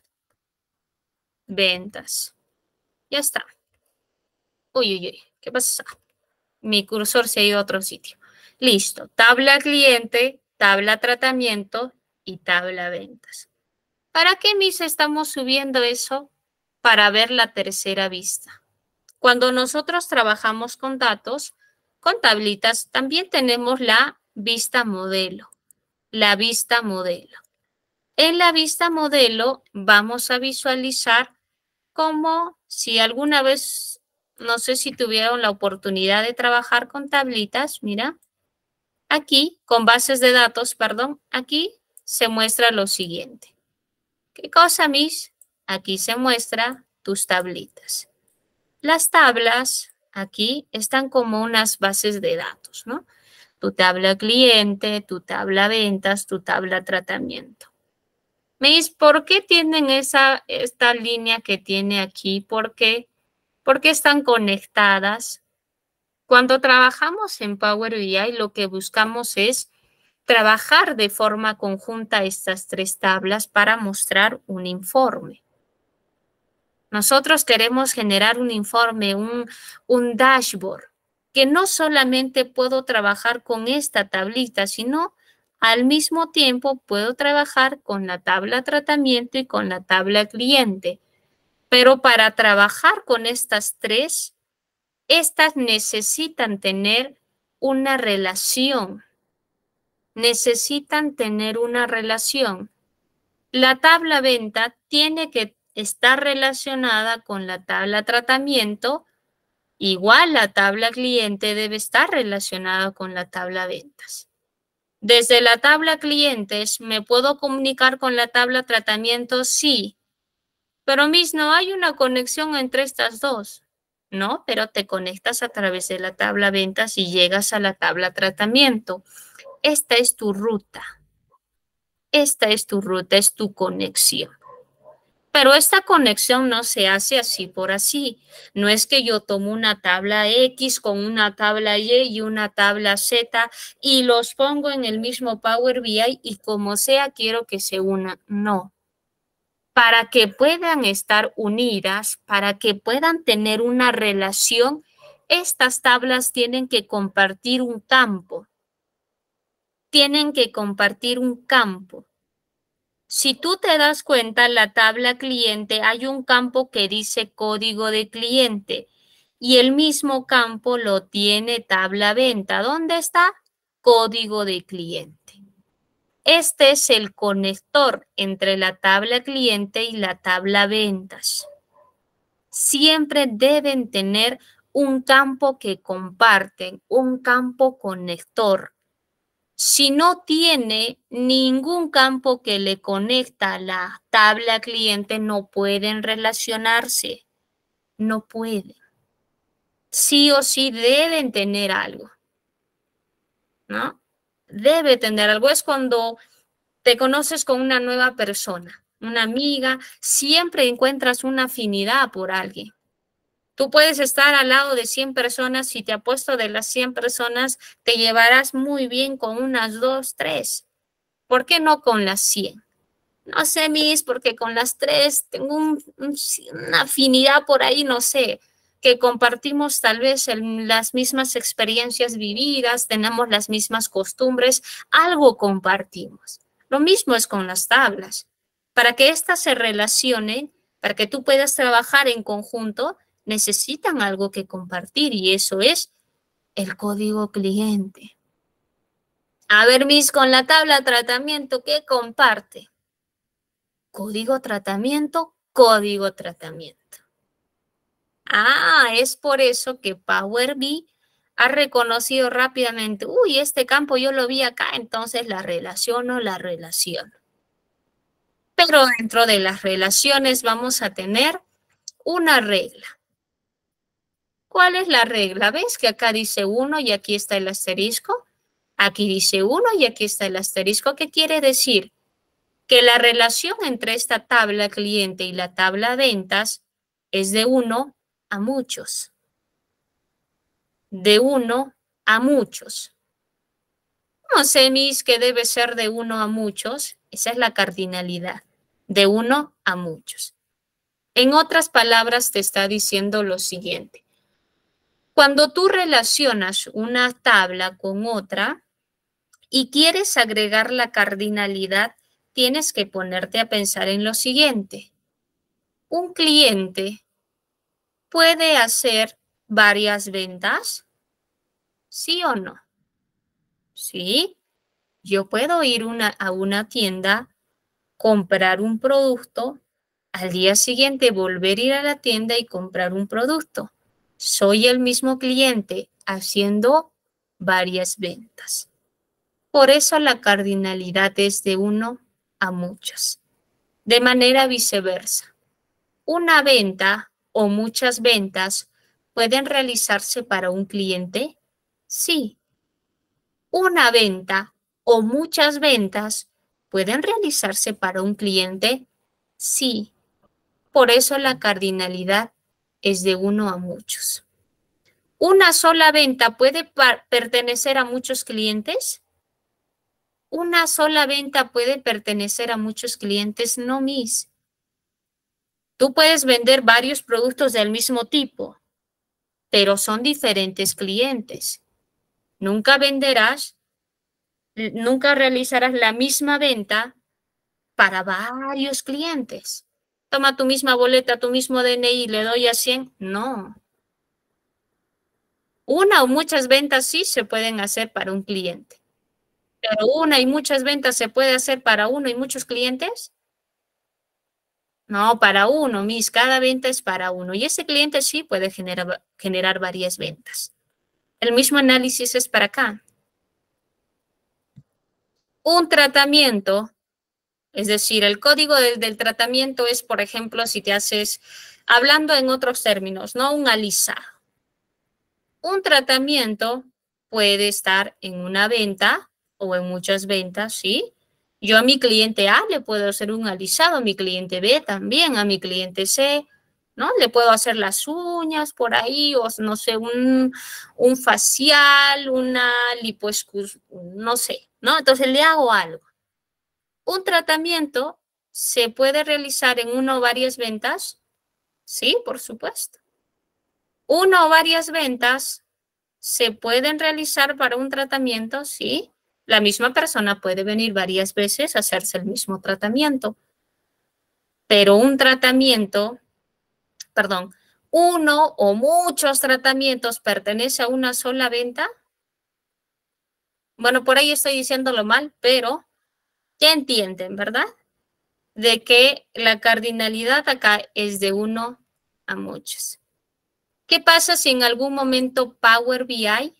ventas. Ya está. Uy, uy, uy, ¿qué pasa? Mi cursor se ha ido a otro sitio. Listo, tabla cliente, tabla tratamiento y tabla ventas. ¿Para qué, mis, estamos subiendo eso? Para ver la tercera vista. Cuando nosotros trabajamos con datos, con tablitas, también tenemos la vista modelo la vista modelo. En la vista modelo vamos a visualizar como si alguna vez, no sé si tuvieron la oportunidad de trabajar con tablitas, mira, aquí, con bases de datos, perdón, aquí se muestra lo siguiente. ¿Qué cosa, mis? Aquí se muestra tus tablitas. Las tablas aquí están como unas bases de datos, ¿no? tu tabla cliente, tu tabla ventas, tu tabla tratamiento. Me dice, ¿por qué tienen esa, esta línea que tiene aquí? ¿Por qué? ¿Por qué están conectadas? Cuando trabajamos en Power BI, lo que buscamos es trabajar de forma conjunta estas tres tablas para mostrar un informe. Nosotros queremos generar un informe, un, un dashboard, que no solamente puedo trabajar con esta tablita, sino al mismo tiempo puedo trabajar con la tabla tratamiento y con la tabla cliente. Pero para trabajar con estas tres, estas necesitan tener una relación. Necesitan tener una relación. La tabla venta tiene que estar relacionada con la tabla tratamiento Igual la tabla cliente debe estar relacionada con la tabla ventas. Desde la tabla clientes me puedo comunicar con la tabla tratamiento, sí. Pero Miss, no hay una conexión entre estas dos. No, pero te conectas a través de la tabla ventas y llegas a la tabla tratamiento. Esta es tu ruta. Esta es tu ruta, es tu conexión. Pero esta conexión no se hace así por así. No es que yo tomo una tabla X con una tabla Y y una tabla Z y los pongo en el mismo Power BI y como sea quiero que se unan. No. Para que puedan estar unidas, para que puedan tener una relación, estas tablas tienen que compartir un campo. Tienen que compartir un campo. Si tú te das cuenta, en la tabla cliente hay un campo que dice código de cliente y el mismo campo lo tiene tabla venta. ¿Dónde está? Código de cliente. Este es el conector entre la tabla cliente y la tabla ventas. Siempre deben tener un campo que comparten, un campo conector si no tiene ningún campo que le conecta a la tabla cliente, no pueden relacionarse. No pueden. Sí o sí deben tener algo. ¿No? Debe tener algo. Es cuando te conoces con una nueva persona, una amiga, siempre encuentras una afinidad por alguien. Tú puedes estar al lado de 100 personas si te apuesto de las 100 personas te llevarás muy bien con unas dos, tres. ¿Por qué no con las 100? No sé, Miss, porque con las tres tengo una afinidad por ahí, no sé, que compartimos tal vez las mismas experiencias vividas, tenemos las mismas costumbres, algo compartimos. Lo mismo es con las tablas. Para que éstas se relacionen, para que tú puedas trabajar en conjunto, necesitan algo que compartir y eso es el código cliente. A ver, Miss, con la tabla tratamiento, ¿qué comparte? Código tratamiento, código tratamiento. Ah, es por eso que Power BI ha reconocido rápidamente, uy, este campo yo lo vi acá, entonces la relaciono, la relación. Pero dentro de las relaciones vamos a tener una regla. ¿Cuál es la regla? ¿Ves que acá dice 1 y aquí está el asterisco? Aquí dice 1 y aquí está el asterisco. ¿Qué quiere decir? Que la relación entre esta tabla cliente y la tabla ventas es de 1 a muchos. De 1 a muchos. No sé, mis, que debe ser de 1 a muchos? Esa es la cardinalidad. De 1 a muchos. En otras palabras, te está diciendo lo siguiente. Cuando tú relacionas una tabla con otra y quieres agregar la cardinalidad, tienes que ponerte a pensar en lo siguiente. Un cliente puede hacer varias ventas, ¿sí o no? ¿Sí? Yo puedo ir a una tienda, comprar un producto, al día siguiente volver a ir a la tienda y comprar un producto soy el mismo cliente haciendo varias ventas. Por eso la cardinalidad es de uno a muchos De manera viceversa, una venta o muchas ventas pueden realizarse para un cliente? Sí. Una venta o muchas ventas pueden realizarse para un cliente? Sí. Por eso la cardinalidad es de uno a muchos. ¿Una sola venta puede pertenecer a muchos clientes? Una sola venta puede pertenecer a muchos clientes, no mis. Tú puedes vender varios productos del mismo tipo, pero son diferentes clientes. Nunca venderás, nunca realizarás la misma venta para varios clientes toma tu misma boleta, tu mismo DNI, le doy a 100. No. Una o muchas ventas sí se pueden hacer para un cliente, pero una y muchas ventas se puede hacer para uno y muchos clientes. No, para uno, mis, cada venta es para uno. Y ese cliente sí puede generar, generar varias ventas. El mismo análisis es para acá. Un tratamiento es decir, el código del tratamiento es, por ejemplo, si te haces, hablando en otros términos, no un alisado. Un tratamiento puede estar en una venta o en muchas ventas, ¿sí? Yo a mi cliente A le puedo hacer un alisado, a mi cliente B también, a mi cliente C, ¿no? Le puedo hacer las uñas por ahí, o no sé, un, un facial, una lipoescus, no sé, ¿no? Entonces le hago algo. Un tratamiento se puede realizar en una o varias ventas. Sí, por supuesto. Una o varias ventas se pueden realizar para un tratamiento. Sí, la misma persona puede venir varias veces a hacerse el mismo tratamiento. Pero un tratamiento, perdón, uno o muchos tratamientos pertenece a una sola venta. Bueno, por ahí estoy diciéndolo mal, pero ya entienden, ¿verdad? De que la cardinalidad acá es de uno a muchos. ¿Qué pasa si en algún momento Power BI,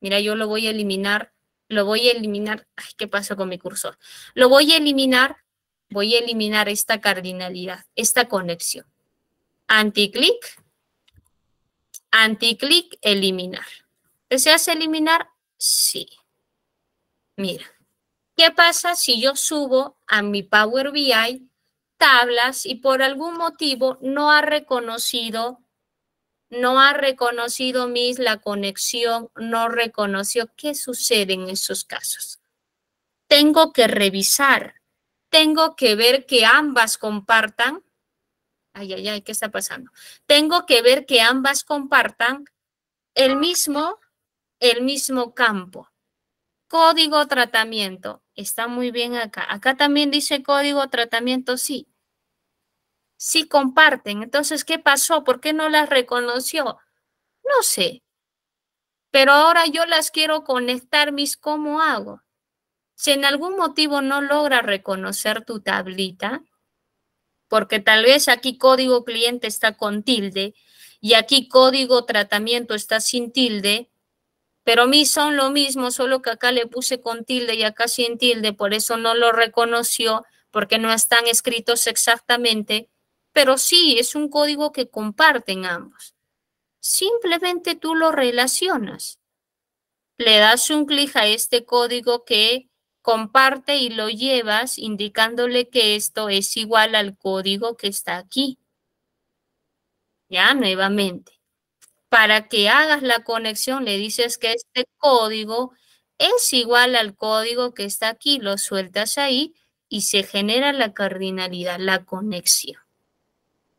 mira, yo lo voy a eliminar, lo voy a eliminar, ay, ¿qué pasa con mi cursor? Lo voy a eliminar, voy a eliminar esta cardinalidad, esta conexión. Anticlic, anticlic, eliminar. ¿Deseas eliminar? Sí. Mira, ¿Qué pasa si yo subo a mi Power BI tablas y por algún motivo no ha reconocido no ha reconocido mis la conexión, no reconoció qué sucede en esos casos. Tengo que revisar, tengo que ver que ambas compartan. Ay, ay, ay, ¿qué está pasando? Tengo que ver que ambas compartan el mismo, el mismo campo. Código tratamiento. Está muy bien acá. Acá también dice código tratamiento sí. Sí comparten. Entonces, ¿qué pasó? ¿Por qué no las reconoció? No sé. Pero ahora yo las quiero conectar, mis ¿cómo hago? Si en algún motivo no logra reconocer tu tablita, porque tal vez aquí código cliente está con tilde y aquí código tratamiento está sin tilde, pero mí son lo mismo, solo que acá le puse con tilde y acá sin tilde, por eso no lo reconoció, porque no están escritos exactamente, pero sí es un código que comparten ambos. Simplemente tú lo relacionas. Le das un clic a este código que comparte y lo llevas indicándole que esto es igual al código que está aquí. Ya, nuevamente para que hagas la conexión, le dices que este código es igual al código que está aquí, lo sueltas ahí y se genera la cardinalidad, la conexión.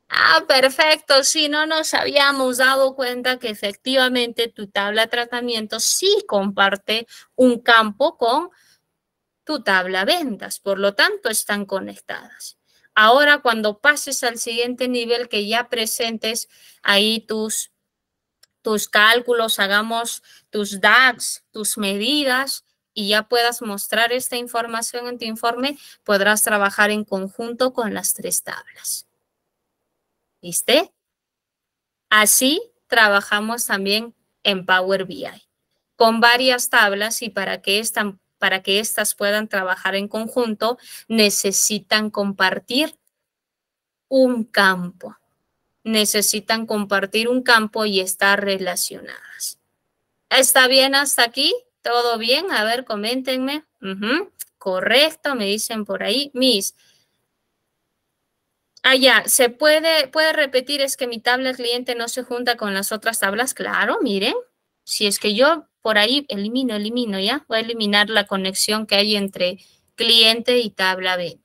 Ah, perfecto, si no nos habíamos dado cuenta que efectivamente tu tabla tratamiento sí comparte un campo con tu tabla ventas, por lo tanto están conectadas. Ahora cuando pases al siguiente nivel que ya presentes ahí tus tus cálculos, hagamos tus DAX, tus medidas y ya puedas mostrar esta información en tu informe, podrás trabajar en conjunto con las tres tablas. ¿Viste? Así trabajamos también en Power BI, con varias tablas y para que estas para que éstas puedan trabajar en conjunto, necesitan compartir un campo necesitan compartir un campo y estar relacionadas. ¿Está bien hasta aquí? ¿Todo bien? A ver, coméntenme. Correcto, me dicen por ahí. Miss, allá, ah, ¿se puede, puede repetir? Es que mi tabla cliente no se junta con las otras tablas. Claro, miren. Si es que yo por ahí elimino, elimino, ¿ya? Voy a eliminar la conexión que hay entre cliente y tabla B.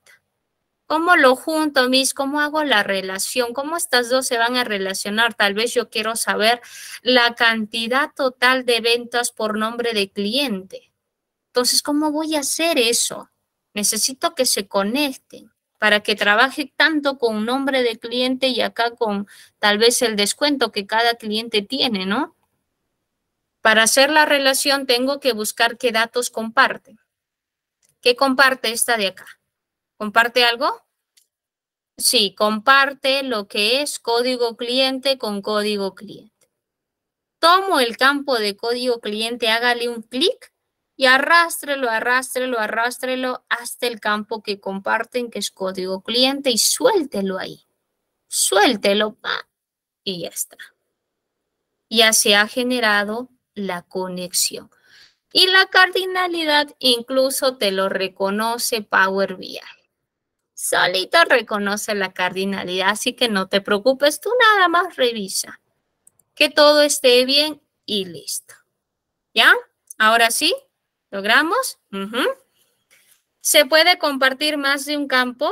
¿Cómo lo junto, mis? ¿Cómo hago la relación? ¿Cómo estas dos se van a relacionar? Tal vez yo quiero saber la cantidad total de ventas por nombre de cliente. Entonces, ¿cómo voy a hacer eso? Necesito que se conecten para que trabaje tanto con nombre de cliente y acá con tal vez el descuento que cada cliente tiene, ¿no? Para hacer la relación tengo que buscar qué datos comparten. ¿Qué comparte esta de acá? ¿Comparte algo? Sí, comparte lo que es código cliente con código cliente. Tomo el campo de código cliente, hágale un clic y arrástrelo, arrástrelo, arrástrelo hasta el campo que comparten, que es código cliente, y suéltelo ahí. Suéltelo, y ya está. Ya se ha generado la conexión. Y la cardinalidad incluso te lo reconoce Power BI. Solito reconoce la cardinalidad, así que no te preocupes, tú nada más revisa que todo esté bien y listo. ¿Ya? Ahora sí, ¿logramos? ¿Se puede compartir más de un campo?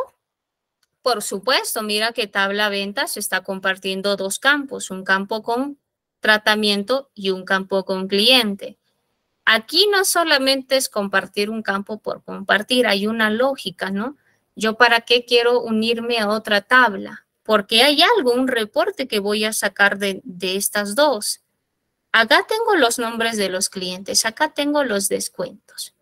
Por supuesto, mira que tabla ventas se está compartiendo dos campos, un campo con tratamiento y un campo con cliente. Aquí no solamente es compartir un campo por compartir, hay una lógica, ¿no? ¿Yo para qué quiero unirme a otra tabla? Porque hay algo, un reporte que voy a sacar de, de estas dos. Acá tengo los nombres de los clientes, acá tengo los descuentos.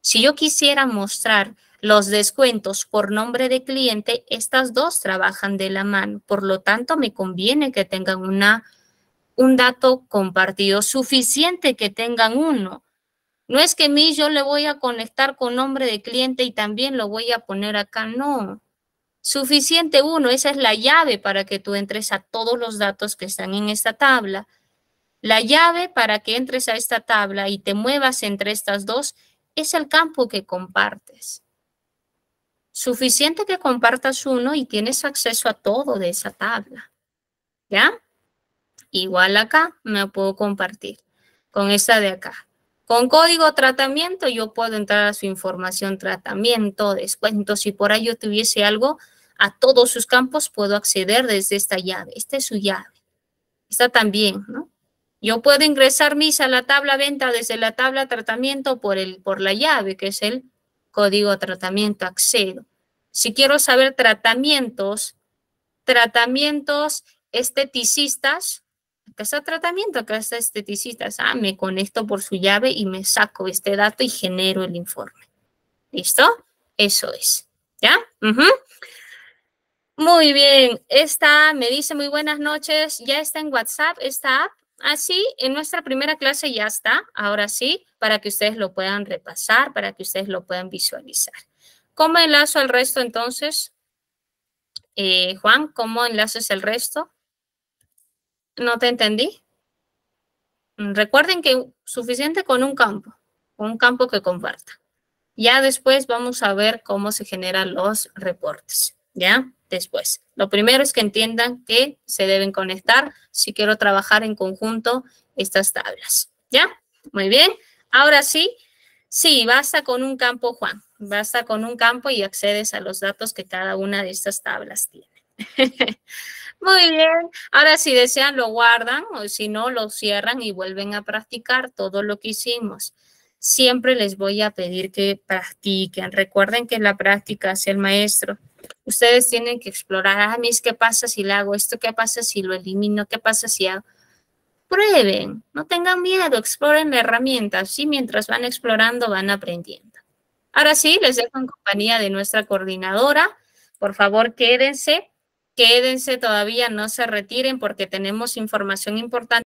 Si yo quisiera mostrar los descuentos por nombre de cliente, estas dos trabajan de la mano. Por lo tanto, me conviene que tengan una, un dato compartido suficiente que tengan uno. No es que a mí yo le voy a conectar con nombre de cliente y también lo voy a poner acá, no. Suficiente uno, esa es la llave para que tú entres a todos los datos que están en esta tabla. La llave para que entres a esta tabla y te muevas entre estas dos es el campo que compartes. Suficiente que compartas uno y tienes acceso a todo de esa tabla. ¿Ya? Igual acá me puedo compartir con esta de acá. Con código tratamiento yo puedo entrar a su información, tratamiento, descuento, Si por ahí yo tuviese algo, a todos sus campos puedo acceder desde esta llave. Esta es su llave. Esta también, ¿no? Yo puedo ingresar misa a la tabla venta desde la tabla tratamiento por, el, por la llave, que es el código tratamiento, accedo. Si quiero saber tratamientos, tratamientos esteticistas, que tratamiento, tratamiento, a esteticista, ah, me conecto por su llave y me saco este dato y genero el informe. ¿Listo? Eso es. ¿Ya? Muy bien. Esta me dice muy buenas noches. Ya está en WhatsApp esta app. Así, ah, en nuestra primera clase ya está, ahora sí, para que ustedes lo puedan repasar, para que ustedes lo puedan visualizar. ¿Cómo enlazo el resto entonces? Eh, Juan, ¿cómo enlazas el resto? No te entendí. Mm, recuerden que suficiente con un campo, un campo que comparta. Ya después vamos a ver cómo se generan los reportes, ¿ya? Después. Lo primero es que entiendan que se deben conectar si quiero trabajar en conjunto estas tablas, ¿ya? Muy bien. Ahora sí, sí, basta con un campo, Juan. Basta con un campo y accedes a los datos que cada una de estas tablas tiene. Muy bien. Ahora, si desean, lo guardan o si no, lo cierran y vuelven a practicar todo lo que hicimos. Siempre les voy a pedir que practiquen. Recuerden que la práctica es el maestro. Ustedes tienen que explorar, a ah, mí, ¿qué pasa si le hago esto? ¿Qué pasa si lo elimino? ¿Qué pasa si hago? Prueben, no tengan miedo, exploren la herramienta. Así mientras van explorando, van aprendiendo. Ahora sí, les dejo en compañía de nuestra coordinadora. Por favor, quédense Quédense todavía, no se retiren porque tenemos información importante.